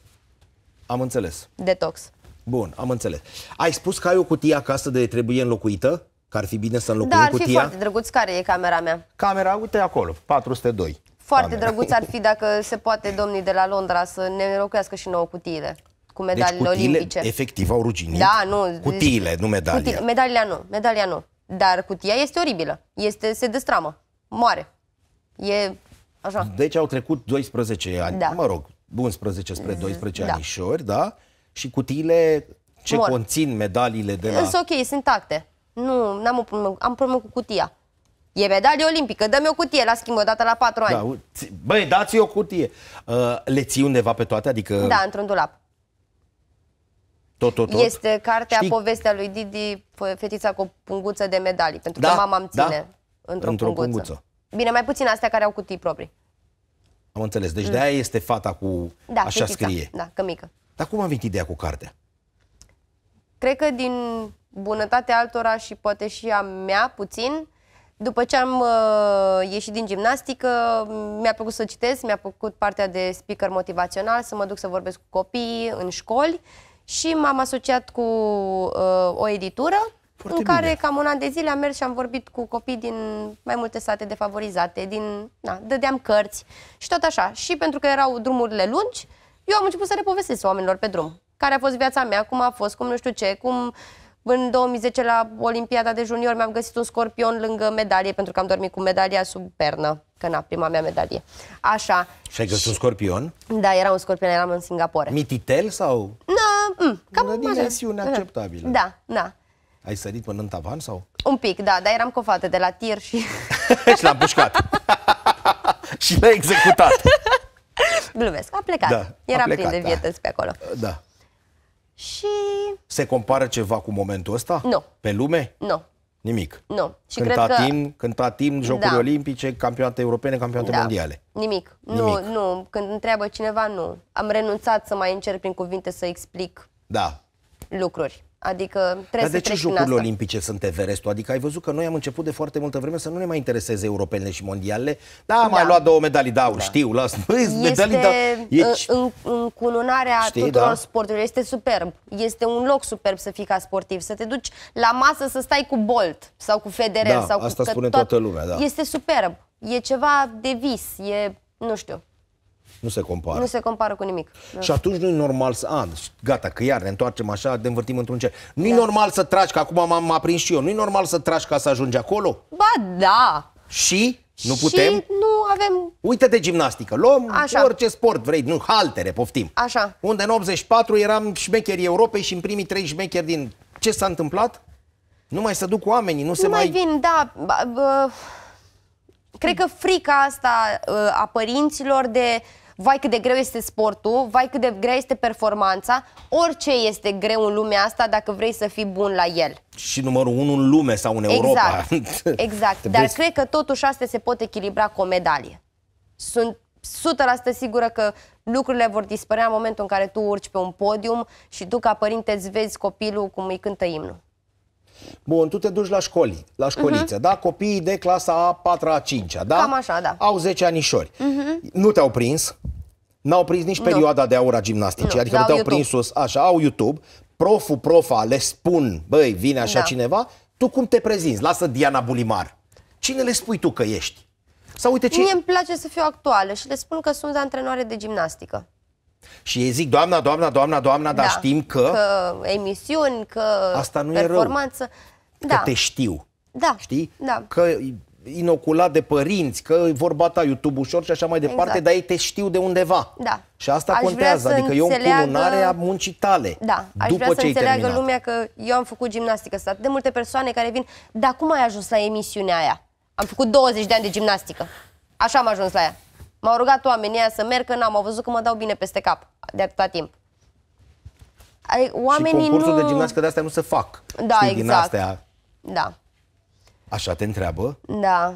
Am înțeles. Detox. Bun, am înțeles. Ai spus că ai o cutie acasă de trebuie înlocuită? Că ar fi bine să înlocuim da, ar fi cutia? foarte drăguț. Care e camera mea? Camera, uite acolo, 402. Foarte Doamne. drăguț ar fi dacă se poate domnii de la Londra să ne înlocuiască și nouă cutiile cu medalile deci, cutiile olimpice. efectiv au ruginit. Da, nu. Deci cutiile, nu medalia. Cuti medalia nu, medalia nu. Dar cutia este oribilă. Este, se destramă. Moare. E așa. Deci au trecut 12 ani, da. mă rog, 11 spre 12 mm, da. anișori, da? Și cutiile ce Mor. conțin medaliile de la... Sunt ok, sunt acte. Nu, am, am problemă cu cutia. E medalie olimpică. Dă-mi o cutie la schimb o dată la patru da, ani. Da, băi, dați-i o cutie. Uh, le ții undeva pe toate? Adică... Da, într-un dulap. Tot, tot, tot. Este cartea, Știi? povestea lui Didi, fetița cu o punguță de medalii. Pentru da, că mama îmi da. ține da, într-o, într punguță. punguță. Bine, mai puțin astea care au cutii proprii. Am înțeles. Deci mm. de aia este fata cu da, așa fetița. scrie. Da, că mică. Dar cum a venit ideea cu cartea? Cred că din bunătatea altora și poate și a mea puțin, după ce am uh, ieșit din gimnastică, mi-a plăcut să citesc, mi-a plăcut partea de speaker motivațional, să mă duc să vorbesc cu copii în școli și m-am asociat cu uh, o editură Foarte în bine. care cam un an de zile am mers și am vorbit cu copii din mai multe sate defavorizate, din, na, dădeam cărți și tot așa. Și pentru că erau drumurile lungi, eu am început să repovestesc oamenilor pe drum care a fost viața mea, cum a fost, cum nu știu ce, cum în 2010 la Olimpiada de junior mi-am găsit un scorpion lângă medalie pentru că am dormit cu medalia sub pernă, că na, prima mea medalie. Așa. Și ai găsit un scorpion? Da, era un scorpion, eram în Singapore. Mititel sau? Na, mm, cam Una dimensiune acceptabilă. Da, da. Ai sărit până în tavan sau? Un pic, da, dar eram fată de la tir și... și l-am pușcat. și l ai executat. Glumesc, a plecat. Da, Era a plecat, plin de da. vietăți da. pe acolo. Da. Și... Se compară ceva cu momentul ăsta? Nu. Pe lume? Nu. Nimic. Nu. Și când cred atim, că... când atim jocuri da. olimpice, campionate europene, campionate da. mondiale. Nimic. Nimic. Nu, nu. Când întreabă cineva, nu. Am renunțat să mai încerc prin cuvinte să explic da. lucruri. Adică trebuie Dar să de ce Jocurile Olimpice sunt Everestul? Adică ai văzut că noi am început de foarte multă vreme să nu ne mai intereseze europene și mondiale. Da, am da. mai luat două medalii, da, da. știu, las. Este da. Ești... cununarea Știi, da. tuturor da? sporturilor, este superb. Este un loc superb să fii ca sportiv, să te duci la masă să stai cu Bolt sau cu Federer. Da, sau asta cu, spune toată lumea, da. Este superb, e ceva de vis, e, nu știu, nu se compară. Nu se compară cu nimic. Da. Și atunci nu e normal să... A, deci, gata, că iar ne întoarcem așa, de învârtim într-un cer. nu e da. normal să tragi, că acum m-am aprins și eu. nu e normal să tragi ca să ajungi acolo? Ba da! Și? Nu putem? Și nu avem... Uite de gimnastică, luăm Așa. orice sport vrei, nu, haltere, poftim. Așa. Unde în 84 eram șmecherii Europei și în primii trei șmecheri din... Ce s-a întâmplat? Nu mai se duc oamenii, nu, nu se mai... mai vin, da... Ba, ba... cred că frica asta ă, a părinților de... Uh, vai cât de greu este sportul, vai cât de grea este performanța, orice este greu în lumea asta dacă vrei să fii bun la el. Și numărul unu în lume sau în Europa. Exact, exact. dar vezi? cred că totuși astea se pot echilibra cu o medalie. Sunt 100% sigură că lucrurile vor dispărea în momentul în care tu urci pe un podium și tu ca părinte îți vezi copilul cum îi cântă imnul. Bun, tu te duci la, școli, la mhm. școliță, uh-huh. da? Copiii de clasa a 4 a 5 da? Cam așa, da. Au 10 anișori. Uh-huh. Nu te-au prins, n-au prins nici perioada de aura gimnasticii, nu. adică da, nu te-au prins sus, așa, au YouTube, proful, profa le spun, băi, vine așa da. cineva, tu cum te prezinți? Lasă Diana Bulimar. Cine le spui tu că ești? Sau uite ce... Mie îmi place să fiu actuală și le spun că sunt antrenoare de gimnastică. Și ei zic, doamna, doamna, doamna, doamna, da, dar știm că... Că emisiuni, că Asta nu performanță. E rău, că da. te știu. Da. Știi? Da. Că inoculat de părinți, că e vorba ta YouTube ușor și așa mai departe, exact. dar ei te știu de undeva. Da. Și asta aș contează, adică eu înțeleagă... culunare a muncii tale. Da, aș după vrea să înțeleagă terminat. lumea că eu am făcut gimnastică. Sunt atât de multe persoane care vin, dar cum ai ajuns la emisiunea aia? Am făcut 20 de ani de gimnastică. Așa am ajuns la ea. M-au rugat oamenii să merg, că n-am văzut că mă dau bine peste cap de atâta timp. Oamenii și concursul nu... de gimnastică de astea nu se fac. Da, Știi, exact. Din astea... Da. Așa te întreabă? Da.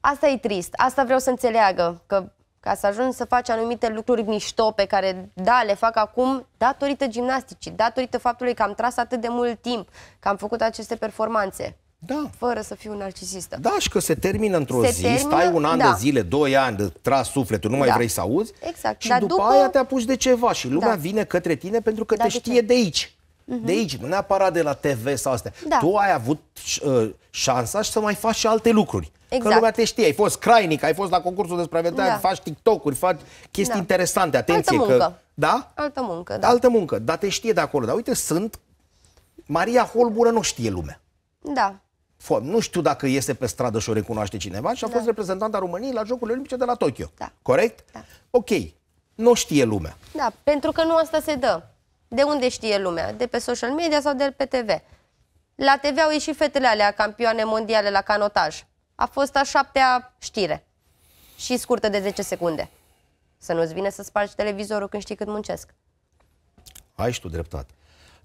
Asta e trist. Asta vreau să înțeleagă. Că ca să ajungi să faci anumite lucruri mișto pe care, da, le fac acum datorită gimnasticii, datorită faptului că am tras atât de mult timp, că am făcut aceste performanțe. Da. Fără să fiu narcisistă. Da, și că se termină într-o se zi, termină, stai un an da. de zile, doi ani, de tras sufletul, nu mai da. vrei să auzi. Exact. Și Dar după, după aia te apuci de ceva și lumea da. vine către tine pentru că da, te de știe ce? de aici. Mhm. De aici, nu neapărat de la TV sau astea. Da. Tu ai avut uh, șansa și să mai faci și alte lucruri. Exact. Că lumea te știe, ai fost crainic, ai fost la concursul despre aventare, da. faci TikTok-uri, faci chestii da. interesante, atenție. Altă muncă. Că, da? Altă muncă, da. Altă muncă, dar te știe de acolo. Dar uite, sunt... Maria Holbură nu știe lumea. Da nu știu dacă iese pe stradă și o recunoaște cineva și a da. fost reprezentanta României la Jocurile Olimpice de la Tokyo. Da. Corect? Da. Ok. Nu știe lumea. Da, pentru că nu asta se dă. De unde știe lumea? De pe social media sau de pe TV? La TV au ieșit fetele alea campioane mondiale la canotaj. A fost a șaptea știre. Și scurtă de 10 secunde. Să nu-ți vine să spargi televizorul când știi cât muncesc. Ai și tu dreptate.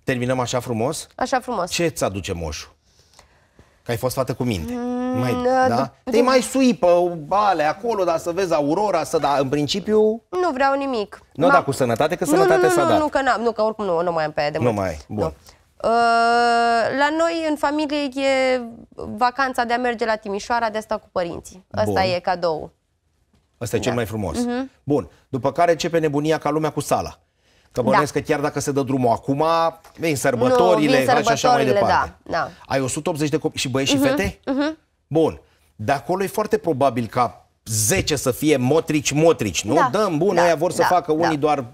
Terminăm așa frumos? Așa frumos. Ce ți aduce moșul? Că ai fost fată cu minte. Mm, mai, da? da? da. Te mai sui pe bale acolo, dar să vezi aurora, să da, în principiu... Nu vreau nimic. Nu, dar cu sănătate, că sănătate s-a dat. Nu, că, n nu, că oricum nu, nu mai am pe de mult. Nu mai, bun. Nu. Uh, la noi, în familie, e vacanța de a merge la Timișoara, de asta cu părinții. Asta e cadou. Asta e cel da. mai frumos. Mhm. Bun. După care începe nebunia ca lumea cu sala. Că da. bănuiesc da. că chiar dacă se dă drumul acum, vin sărbătorile, nu, vin sărbătorile și așa mai da, departe. Da, da. Ai 180 de copii și băieți uh-huh, și mhm, fete? Uh-huh. Bun. De acolo e foarte probabil ca 10 să fie motrici-motrici, nu? Da, Dăm, bun, da, aia vor să da, facă da. unii da. doar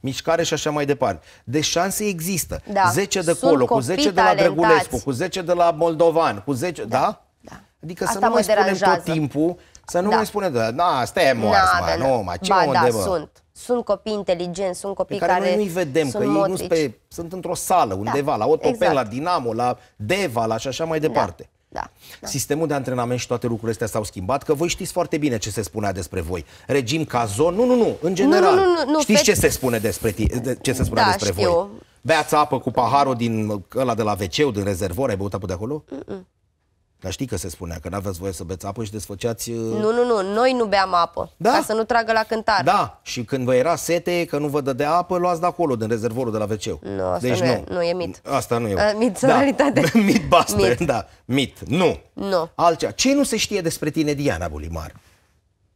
mișcare și așa mai departe. De deci șanse există. Da. 10 de Sunt colo, cu 10 de la Drăgulescu, cu 10 de la Moldovan, cu 10... Da? da? da. Adică Asta să nu mai spunem deranjează. tot timpul, să nu da. mai spunem, da, na, stai mă, nu, mă, ce ba, unde, da, mă? sunt sunt copii inteligenți, sunt copii pe care, care noi nu-i vedem, sunt că motrici. ei nu pe, sunt într-o sală da, undeva, da, la Otopen, exact. la Dinamo, la Deva, la și așa mai da, departe. Da, da, da. Sistemul de antrenament și toate lucrurile astea s-au schimbat, că voi știți foarte bine ce se spunea despre voi. Regim cazon, nu, nu, nu, în general. Nu, nu, nu, nu, știți pe... ce se spune despre tine, ce se spunea da, despre știu. voi? Beați apă cu paharul din ăla de la wc din rezervor, ai băut apă de acolo? Mm -mm. Dar știi că se spunea că n-aveți voie să beți apă și desfăceați... Uh, nu, nu, nu, noi nu beam apă, da? ca să nu tragă la cântar. Da, și când vă era sete, că nu vă dădea apă, luați de acolo, din rezervorul de la wc Nu, asta deci nu, e, nu e mit. Asta nu e. Uh, mit, da. realitate. mit, buster, mit. da, mit, nu. Nu. Altcea, ce nu se știe despre tine, Diana Bulimar?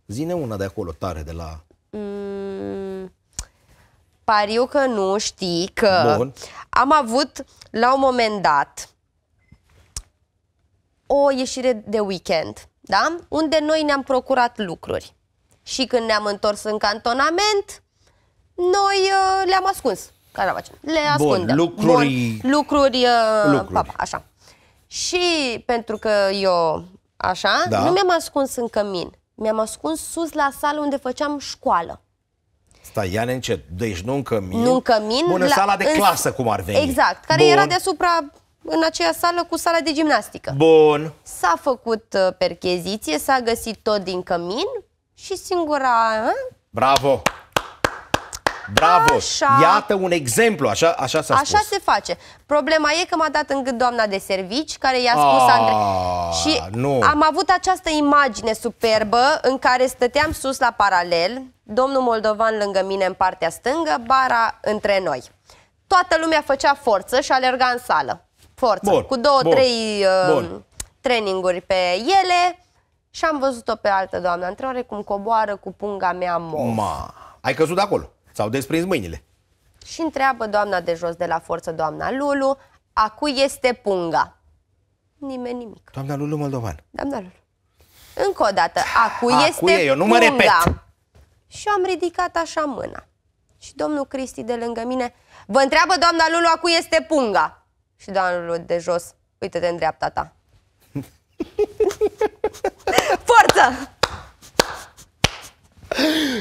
Zine una de acolo, tare, de la... Mm, pariu că nu știi că Bun. am avut la un moment dat o ieșire de weekend, da? Unde noi ne-am procurat lucruri. Și când ne-am întors în cantonament, noi uh, le-am ascuns. Caravace. Le ascundem. Bun, lucruri... Bun, lucruri, uh, lucruri. Papa, așa. Și pentru că eu, așa, da. nu mi-am ascuns în cămin. Mi-am ascuns sus la sală unde făceam școală. Stai, ia încet. Deci nu în cămin. Nu în cămin. Bună, la, sala de în... clasă, cum ar veni. Exact, care Bun. era deasupra în aceea sală cu sala de gimnastică. Bun. S-a făcut uh, percheziție, s-a găsit tot din cămin și singura... Uh, Bravo! Bravo! Așa. Iată un exemplu, așa, așa s-a Așa spus. se face. Problema e că m-a dat în gât doamna de servici, care i-a spus Aaaa, ah, Andrei. Și nu. am avut această imagine superbă în care stăteam sus la paralel, domnul Moldovan lângă mine în partea stângă, bara între noi. Toată lumea făcea forță și alerga în sală forță. Bun, cu două, bun, trei uh, traininguri pe ele și am văzut-o pe altă doamnă antrenoare cum coboară cu punga mea mov. Ma, ai căzut de acolo? sau au desprins mâinile? Și întreabă doamna de jos de la forță, doamna Lulu, a cui este punga? Nimeni nimic. Doamna Lulu Moldovan. Doamna Lulu. Încă o dată, a cui a, este e, eu nu mă punga? repet. Și am ridicat așa mâna. Și domnul Cristi de lângă mine, vă întreabă doamna Lulu a cui este punga? și doamnelor de jos, uite-te în dreapta ta. Forță!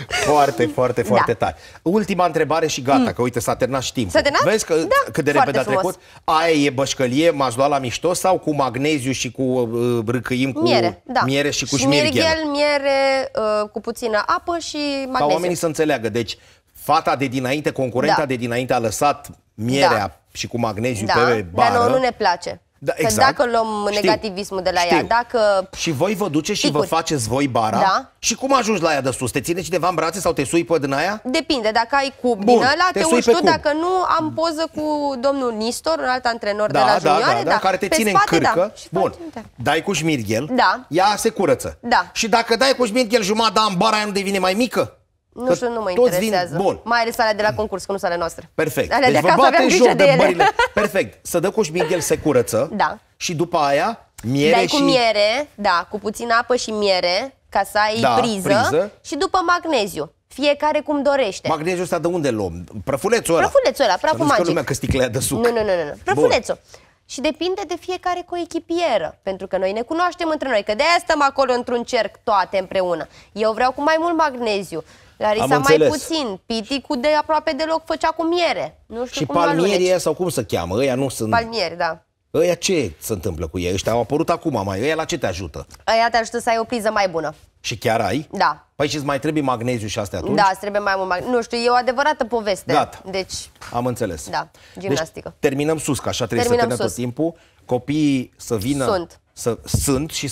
Foarte, foarte, da. foarte da. tare. Ultima întrebare și gata, mm. că uite, s-a terminat și timpul. S-a terminat? Vezi că, da, cât de repede a trecut? Aia e bășcălie, m-aș lua la mișto sau cu magneziu și cu uh, râcăim, cu miere, da. miere și cu șmirghel? Șmirghel, miere, uh, cu puțină apă și magneziu. Ca oamenii să înțeleagă. Deci, fata de dinainte, concurenta da. de dinainte a lăsat mierea da și cu magneziu da, pe bară... Dar nu, nu ne place. Da, exact. Că dacă luăm știu, negativismul de la știu. ea, dacă... Și voi vă duceți și Picuri. vă faceți voi bara da. și cum ajungi la ea de sus? Te ține cineva în brațe sau te sui pe din aia? Depinde, dacă ai cub Bun, din ăla, te, te uși tu, cub. dacă nu am poză cu domnul Nistor, un alt antrenor da, de la da, da junioare, da, da, da. care te pe ține spate, în da. cârcă. Da. Bun, da. dai cu șmirghel, da. ea se curăță. Da. Și dacă dai cu șmirghel jumătate în bara aia nu devine mai mică? Nu știu, nu mă interesează. Vin, bun. Mai ales alea de la concurs, că nu sunt ale noastre. Perfect. Alea deci de acasă aveam grijă de, ele. Perfect. Să dă cu șmighel, se curăță. Da. Și după aia, miere Dai și... cu miere, da, cu puțină apă și miere, ca să ai da, priză, priză. Și după magneziu. Fiecare cum dorește. Magneziul ăsta de unde luăm? Prăfulețul ăla? Prăfulețul ăla, praful magic. lumea că sticlea de suc. Nu, nu, nu, nu. Prăfulețul. Bun. Și depinde de fiecare coechipieră, pentru că noi ne cunoaștem între noi, că de-aia stăm acolo într-un cerc toate împreună. Eu vreau cu mai mult magneziu, Larisa Am înțeles. mai puțin. Piticul de aproape deloc făcea cu miere. Nu știu și cum palmierii sau cum se cheamă? Ăia nu sunt... Palmieri, da. Ăia ce se întâmplă cu ei? Ăștia au apărut acum mai. Ăia la ce te ajută? Ăia te ajută să ai o priză mai bună. Și chiar ai? Da. Păi și îți mai trebuie magneziu și astea atunci? Da, îți trebuie mai mult magneziu. Nu știu, e o adevărată poveste. Gata. Deci... Am înțeles. Da, deci gimnastică. Deci, terminăm sus, că așa trebuie terminăm să terminăm tot timpul. Copiii să vină... Sunt. Să, sunt și...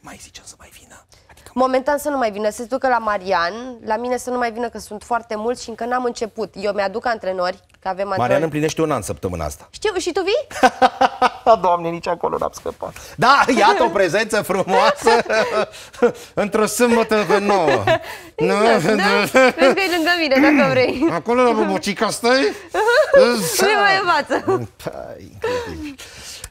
Mai zicem să mai vină. Momentan să nu mai vină, să se ducă la Marian, la mine să nu mai vină că sunt foarte mulți și încă n-am început. Eu mi-aduc antrenori, că avem antrenori. Marian împlinește un an săptămâna asta. Știu, și tu vii? Doamne, nici acolo n-am scăpat. Da, iată o prezență frumoasă într-o sâmbătă pe nouă. Exact, nu, da, lângă, lângă mine, dacă vrei. Acolo la bubucica stai? Nu mai învață.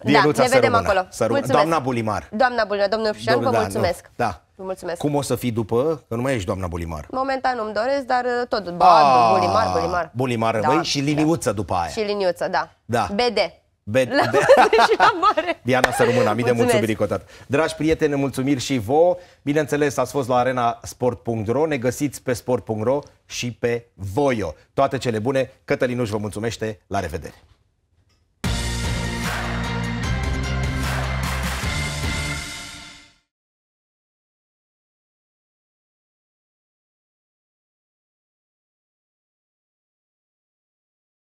Dieguța da, ne vedem Sărămână. acolo. Doamna Bulimar. Doamna Bulimar, domnul Fișan, vă mulțumesc. Da. Mulțumesc. Cum o să fii după? Că nu mai ești doamna Bulimar. Momentan nu-mi doresc, dar uh, tot. Ba, A, ah, Bulimar, Bulimar. Bulimar rămâi da, și liniuță da. după aia. Și liniuță, da. da. BD. BD. la de- la mare. Diana să rămână, mii de mulțumiri cotat. Dragi prieteni, mulțumiri și vouă. Bineînțeles, ați fost la sport.ro, ne găsiți pe sport.ro și pe Voio. Toate cele bune, Cătălinuș vă mulțumește, la revedere!